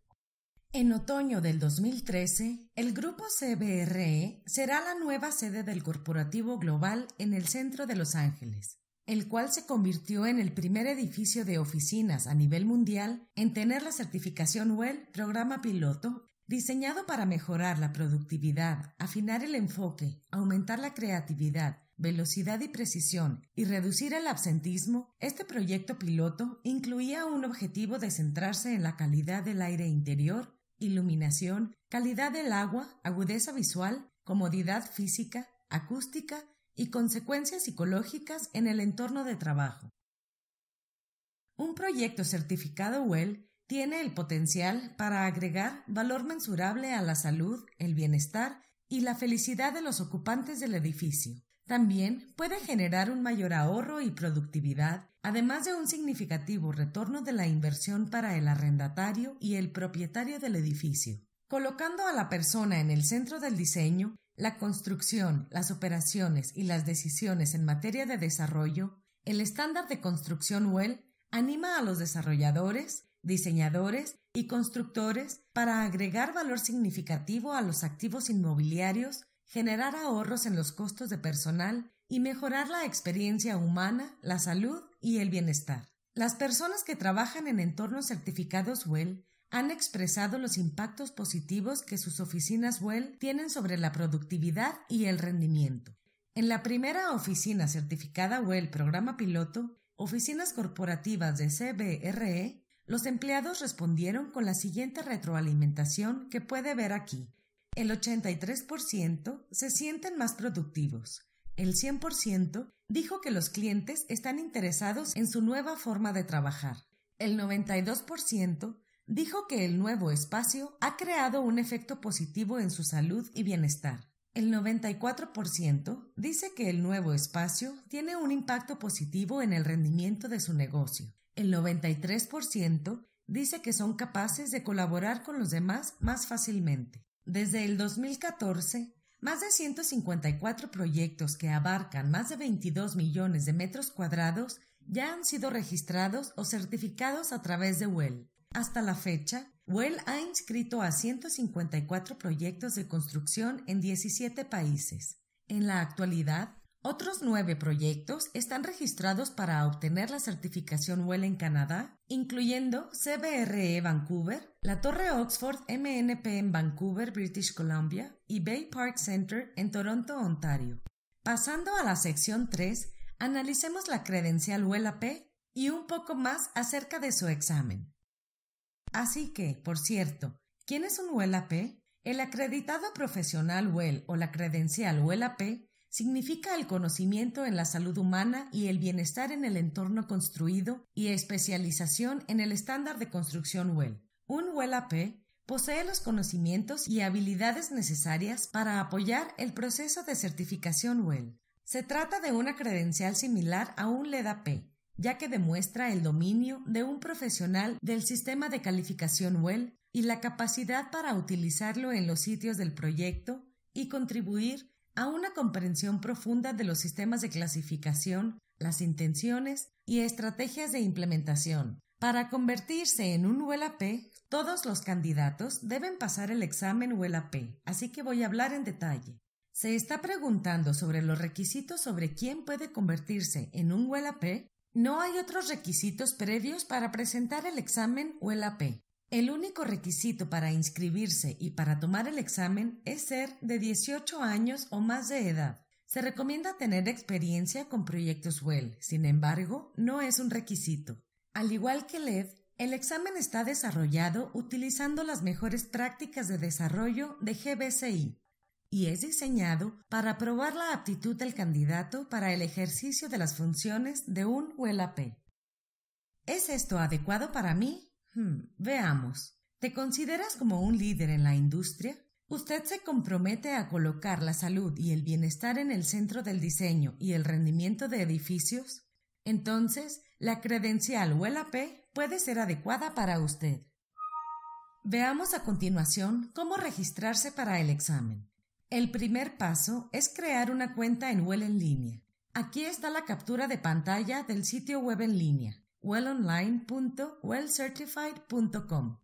En otoño del 2013, el grupo CBRE será la nueva sede del corporativo global en el centro de Los Ángeles, el cual se convirtió en el primer edificio de oficinas a nivel mundial en tener la certificación WELL programa piloto Diseñado para mejorar la productividad, afinar el enfoque, aumentar la creatividad, velocidad y precisión y reducir el absentismo, este proyecto piloto incluía un objetivo de centrarse en la calidad del aire interior, iluminación, calidad del agua, agudeza visual, comodidad física, acústica y consecuencias psicológicas en el entorno de trabajo. Un proyecto certificado WELL tiene el potencial para agregar valor mensurable a la salud, el bienestar y la felicidad de los ocupantes del edificio. También puede generar un mayor ahorro y productividad, además de un significativo retorno de la inversión para el arrendatario y el propietario del edificio. Colocando a la persona en el centro del diseño, la construcción, las operaciones y las decisiones en materia de desarrollo, el estándar de construcción WELL anima a los desarrolladores diseñadores y constructores para agregar valor significativo a los activos inmobiliarios, generar ahorros en los costos de personal y mejorar la experiencia humana, la salud y el bienestar. Las personas que trabajan en entornos certificados WELL han expresado los impactos positivos que sus oficinas WELL tienen sobre la productividad y el rendimiento. En la primera oficina certificada WELL programa piloto, oficinas corporativas de CBRE los empleados respondieron con la siguiente retroalimentación que puede ver aquí. El 83% se sienten más productivos. El 100% dijo que los clientes están interesados en su nueva forma de trabajar. El 92% dijo que el nuevo espacio ha creado un efecto positivo en su salud y bienestar. El 94% dice que el nuevo espacio tiene un impacto positivo en el rendimiento de su negocio. El 93% dice que son capaces de colaborar con los demás más fácilmente. Desde el 2014, más de 154 proyectos que abarcan más de 22 millones de metros cuadrados ya han sido registrados o certificados a través de WELL. Hasta la fecha, WELL ha inscrito a 154 proyectos de construcción en 17 países. En la actualidad, otros nueve proyectos están registrados para obtener la certificación WELL en Canadá, incluyendo CBRE Vancouver, la Torre Oxford MNP en Vancouver, British Columbia, y Bay Park Center en Toronto, Ontario. Pasando a la sección 3, analicemos la credencial WELL AP y un poco más acerca de su examen. Así que, por cierto, ¿quién es un WELL AP? El acreditado profesional WELL o la credencial WELL AP significa el conocimiento en la salud humana y el bienestar en el entorno construido y especialización en el estándar de construcción WELL. Un WELL AP posee los conocimientos y habilidades necesarias para apoyar el proceso de certificación WELL. Se trata de una credencial similar a un LED-AP, ya que demuestra el dominio de un profesional del sistema de calificación WELL y la capacidad para utilizarlo en los sitios del proyecto y contribuir a una comprensión profunda de los sistemas de clasificación, las intenciones y estrategias de implementación. Para convertirse en un ULAP, todos los candidatos deben pasar el examen ULAP, así que voy a hablar en detalle. Se está preguntando sobre los requisitos sobre quién puede convertirse en un ULAP. No hay otros requisitos previos para presentar el examen ULAP. El único requisito para inscribirse y para tomar el examen es ser de 18 años o más de edad. Se recomienda tener experiencia con proyectos WELL, sin embargo, no es un requisito. Al igual que LED, el examen está desarrollado utilizando las mejores prácticas de desarrollo de GBCI y es diseñado para probar la aptitud del candidato para el ejercicio de las funciones de un WELAP. ¿Es esto adecuado para mí? Hmm, veamos. ¿Te consideras como un líder en la industria? Usted se compromete a colocar la salud y el bienestar en el centro del diseño y el rendimiento de edificios. Entonces, la credencial well AP puede ser adecuada para usted. Veamos a continuación cómo registrarse para el examen. El primer paso es crear una cuenta en Well en línea. Aquí está la captura de pantalla del sitio web en línea wellonline.wellcertified.com.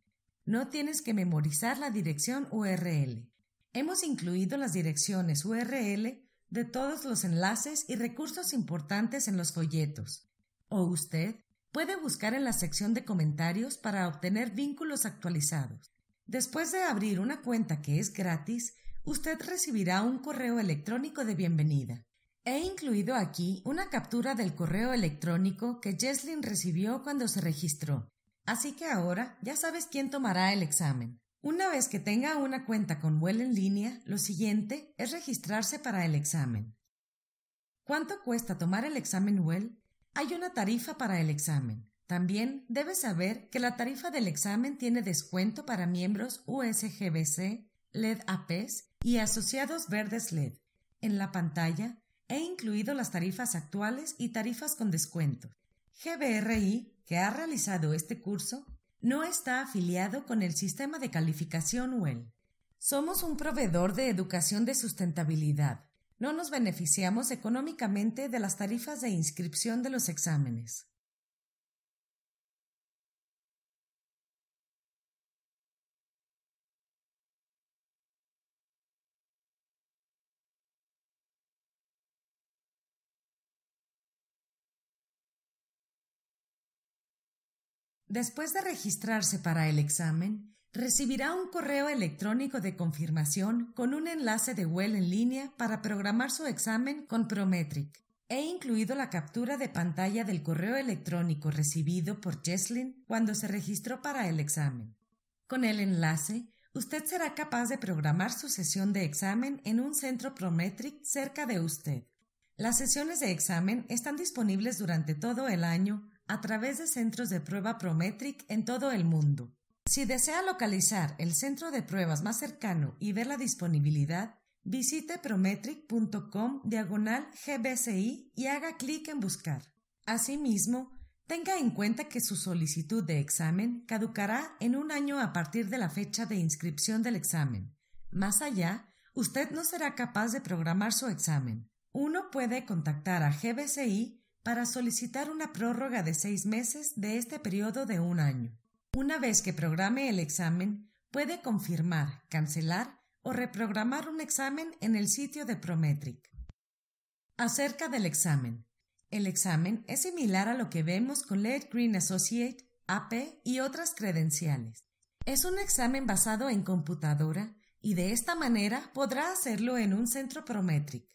No tienes que memorizar la dirección URL. Hemos incluido las direcciones URL de todos los enlaces y recursos importantes en los folletos. O usted puede buscar en la sección de comentarios para obtener vínculos actualizados. Después de abrir una cuenta que es gratis, usted recibirá un correo electrónico de bienvenida. He incluido aquí una captura del correo electrónico que Jesslyn recibió cuando se registró. Así que ahora ya sabes quién tomará el examen. Una vez que tenga una cuenta con Well en línea, lo siguiente es registrarse para el examen. ¿Cuánto cuesta tomar el examen Well? Hay una tarifa para el examen. También debes saber que la tarifa del examen tiene descuento para miembros USGBC, LED APES y asociados verdes LED. En la pantalla He incluido las tarifas actuales y tarifas con descuento. GBRI, que ha realizado este curso, no está afiliado con el sistema de calificación UEL. Somos un proveedor de educación de sustentabilidad. No nos beneficiamos económicamente de las tarifas de inscripción de los exámenes. Después de registrarse para el examen, recibirá un correo electrónico de confirmación con un enlace de Well en línea para programar su examen con Prometric. He incluido la captura de pantalla del correo electrónico recibido por Jesslyn cuando se registró para el examen. Con el enlace, usted será capaz de programar su sesión de examen en un centro Prometric cerca de usted. Las sesiones de examen están disponibles durante todo el año a través de centros de prueba Prometric en todo el mundo. Si desea localizar el centro de pruebas más cercano y ver la disponibilidad, visite prometric.com diagonal GBCI y haga clic en buscar. Asimismo, tenga en cuenta que su solicitud de examen caducará en un año a partir de la fecha de inscripción del examen. Más allá, usted no será capaz de programar su examen. Uno puede contactar a GBCI para solicitar una prórroga de seis meses de este periodo de un año. Una vez que programe el examen, puede confirmar, cancelar o reprogramar un examen en el sitio de Prometric. Acerca del examen. El examen es similar a lo que vemos con Lead Green Associate, AP y otras credenciales. Es un examen basado en computadora y de esta manera podrá hacerlo en un centro Prometric,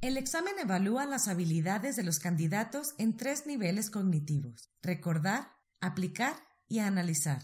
el examen evalúa las habilidades de los candidatos en tres niveles cognitivos, recordar, aplicar y analizar.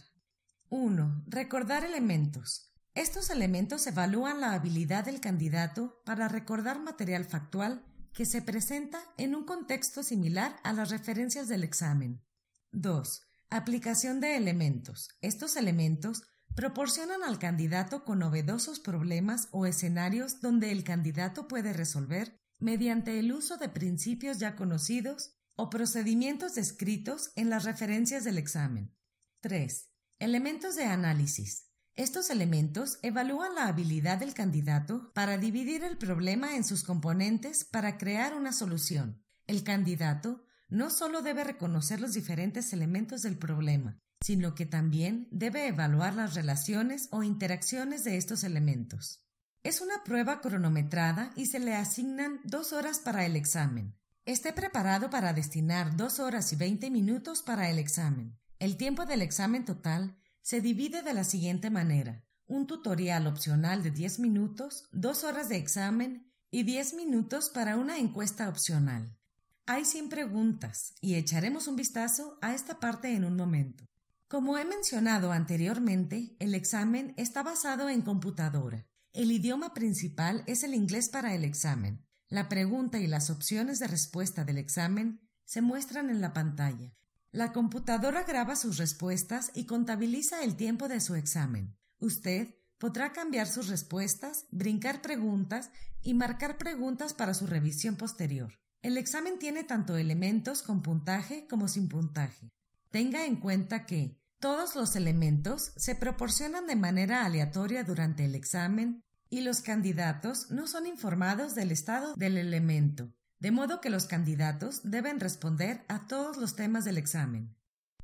1. Recordar elementos. Estos elementos evalúan la habilidad del candidato para recordar material factual que se presenta en un contexto similar a las referencias del examen. 2. Aplicación de elementos. Estos elementos proporcionan al candidato con novedosos problemas o escenarios donde el candidato puede resolver mediante el uso de principios ya conocidos o procedimientos descritos en las referencias del examen. 3. Elementos de análisis. Estos elementos evalúan la habilidad del candidato para dividir el problema en sus componentes para crear una solución. El candidato no solo debe reconocer los diferentes elementos del problema, sino que también debe evaluar las relaciones o interacciones de estos elementos. Es una prueba cronometrada y se le asignan dos horas para el examen. Esté preparado para destinar dos horas y veinte minutos para el examen. El tiempo del examen total se divide de la siguiente manera. Un tutorial opcional de diez minutos, dos horas de examen y diez minutos para una encuesta opcional. Hay 100 preguntas y echaremos un vistazo a esta parte en un momento. Como he mencionado anteriormente, el examen está basado en computadora. El idioma principal es el inglés para el examen. La pregunta y las opciones de respuesta del examen se muestran en la pantalla. La computadora graba sus respuestas y contabiliza el tiempo de su examen. Usted podrá cambiar sus respuestas, brincar preguntas y marcar preguntas para su revisión posterior. El examen tiene tanto elementos con puntaje como sin puntaje. Tenga en cuenta que todos los elementos se proporcionan de manera aleatoria durante el examen y los candidatos no son informados del estado del elemento, de modo que los candidatos deben responder a todos los temas del examen.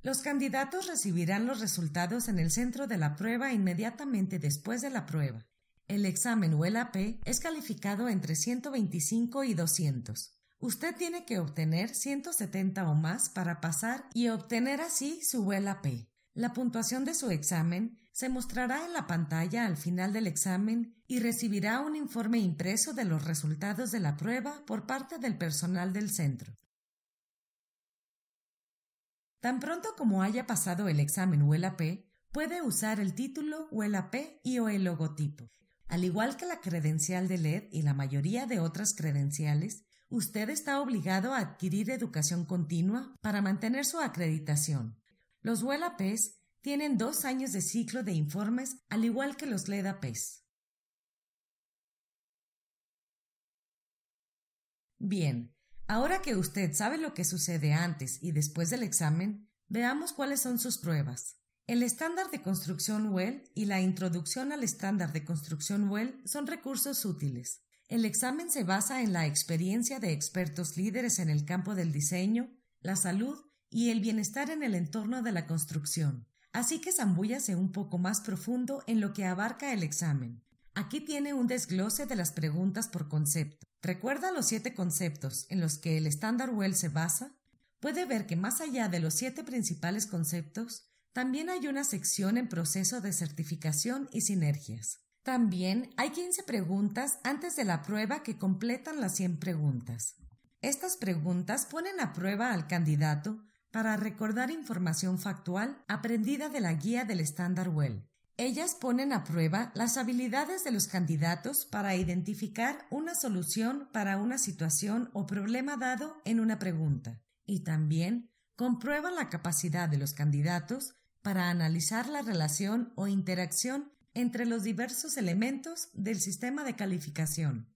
Los candidatos recibirán los resultados en el centro de la prueba inmediatamente después de la prueba. El examen o es calificado entre 125 y 200. Usted tiene que obtener 170 o más para pasar y obtener así su WLP. La puntuación de su examen se mostrará en la pantalla al final del examen y recibirá un informe impreso de los resultados de la prueba por parte del personal del centro. Tan pronto como haya pasado el examen ULAP, puede usar el título ULAP y o el logotipo. Al igual que la credencial de LED y la mayoría de otras credenciales, usted está obligado a adquirir educación continua para mantener su acreditación. Los ULAPs tienen dos años de ciclo de informes, al igual que los LEDAPES. Bien, ahora que usted sabe lo que sucede antes y después del examen, veamos cuáles son sus pruebas. El estándar de construcción WELL y la introducción al estándar de construcción WELL son recursos útiles. El examen se basa en la experiencia de expertos líderes en el campo del diseño, la salud y el bienestar en el entorno de la construcción. Así que zambúllase un poco más profundo en lo que abarca el examen. Aquí tiene un desglose de las preguntas por concepto. ¿Recuerda los siete conceptos en los que el estándar Well se basa? Puede ver que más allá de los siete principales conceptos, también hay una sección en proceso de certificación y sinergias. También hay 15 preguntas antes de la prueba que completan las 100 preguntas. Estas preguntas ponen a prueba al candidato para recordar información factual aprendida de la guía del estándar Well. Ellas ponen a prueba las habilidades de los candidatos para identificar una solución para una situación o problema dado en una pregunta y también comprueban la capacidad de los candidatos para analizar la relación o interacción entre los diversos elementos del sistema de calificación.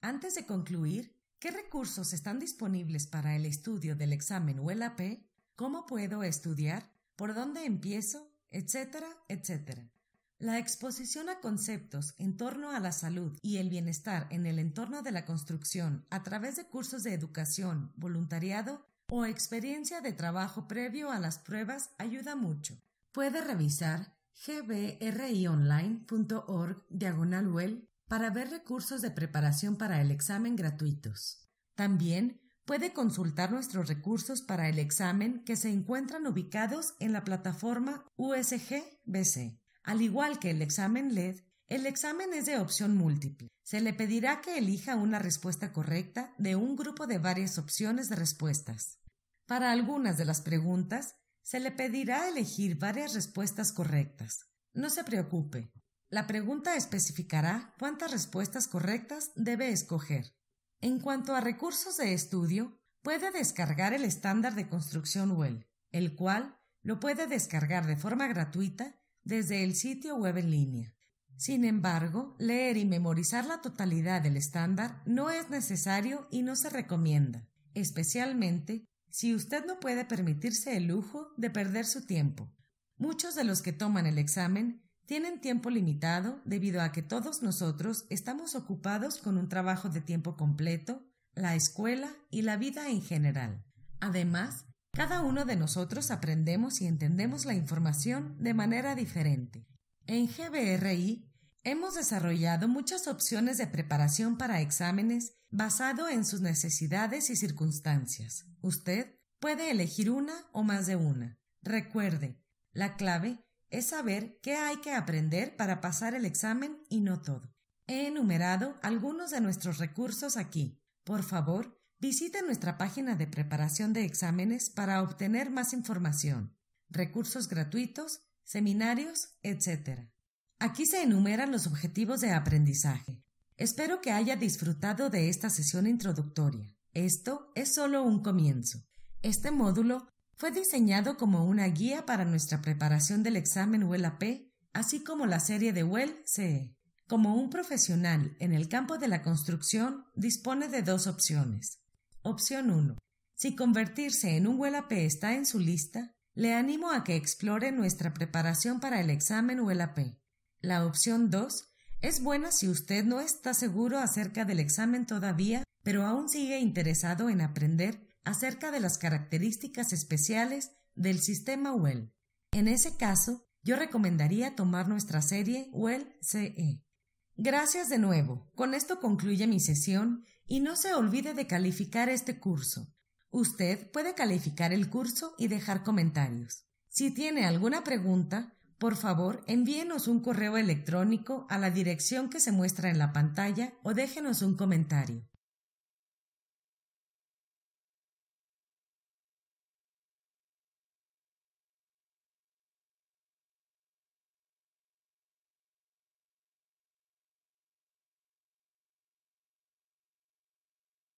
Antes de concluir, ¿Qué recursos están disponibles para el estudio del examen UEL-AP? ¿Cómo puedo estudiar? ¿Por dónde empiezo? Etcétera, etcétera. La exposición a conceptos en torno a la salud y el bienestar en el entorno de la construcción a través de cursos de educación, voluntariado o experiencia de trabajo previo a las pruebas ayuda mucho. Puede revisar gbrionline.org diagonal para ver recursos de preparación para el examen gratuitos. También puede consultar nuestros recursos para el examen que se encuentran ubicados en la plataforma USGBC. Al igual que el examen LED, el examen es de opción múltiple. Se le pedirá que elija una respuesta correcta de un grupo de varias opciones de respuestas. Para algunas de las preguntas, se le pedirá elegir varias respuestas correctas. No se preocupe, la pregunta especificará cuántas respuestas correctas debe escoger. En cuanto a recursos de estudio, puede descargar el estándar de construcción WELL, el cual lo puede descargar de forma gratuita desde el sitio web en línea. Sin embargo, leer y memorizar la totalidad del estándar no es necesario y no se recomienda, especialmente si usted no puede permitirse el lujo de perder su tiempo. Muchos de los que toman el examen tienen tiempo limitado debido a que todos nosotros estamos ocupados con un trabajo de tiempo completo, la escuela y la vida en general. Además, cada uno de nosotros aprendemos y entendemos la información de manera diferente. En GBRI hemos desarrollado muchas opciones de preparación para exámenes basado en sus necesidades y circunstancias. Usted puede elegir una o más de una. Recuerde, la clave es saber qué hay que aprender para pasar el examen y no todo. He enumerado algunos de nuestros recursos aquí. Por favor, visite nuestra página de preparación de exámenes para obtener más información, recursos gratuitos, seminarios, etc. Aquí se enumeran los objetivos de aprendizaje. Espero que haya disfrutado de esta sesión introductoria. Esto es solo un comienzo. Este módulo fue diseñado como una guía para nuestra preparación del examen uel así como la serie de Well ce Como un profesional en el campo de la construcción, dispone de dos opciones. Opción 1. Si convertirse en un WEL-AP está en su lista, le animo a que explore nuestra preparación para el examen WEL-AP. La opción 2 es buena si usted no está seguro acerca del examen todavía, pero aún sigue interesado en aprender acerca de las características especiales del sistema WELL. En ese caso, yo recomendaría tomar nuestra serie WELL CE. Gracias de nuevo. Con esto concluye mi sesión y no se olvide de calificar este curso. Usted puede calificar el curso y dejar comentarios. Si tiene alguna pregunta, por favor envíenos un correo electrónico a la dirección que se muestra en la pantalla o déjenos un comentario.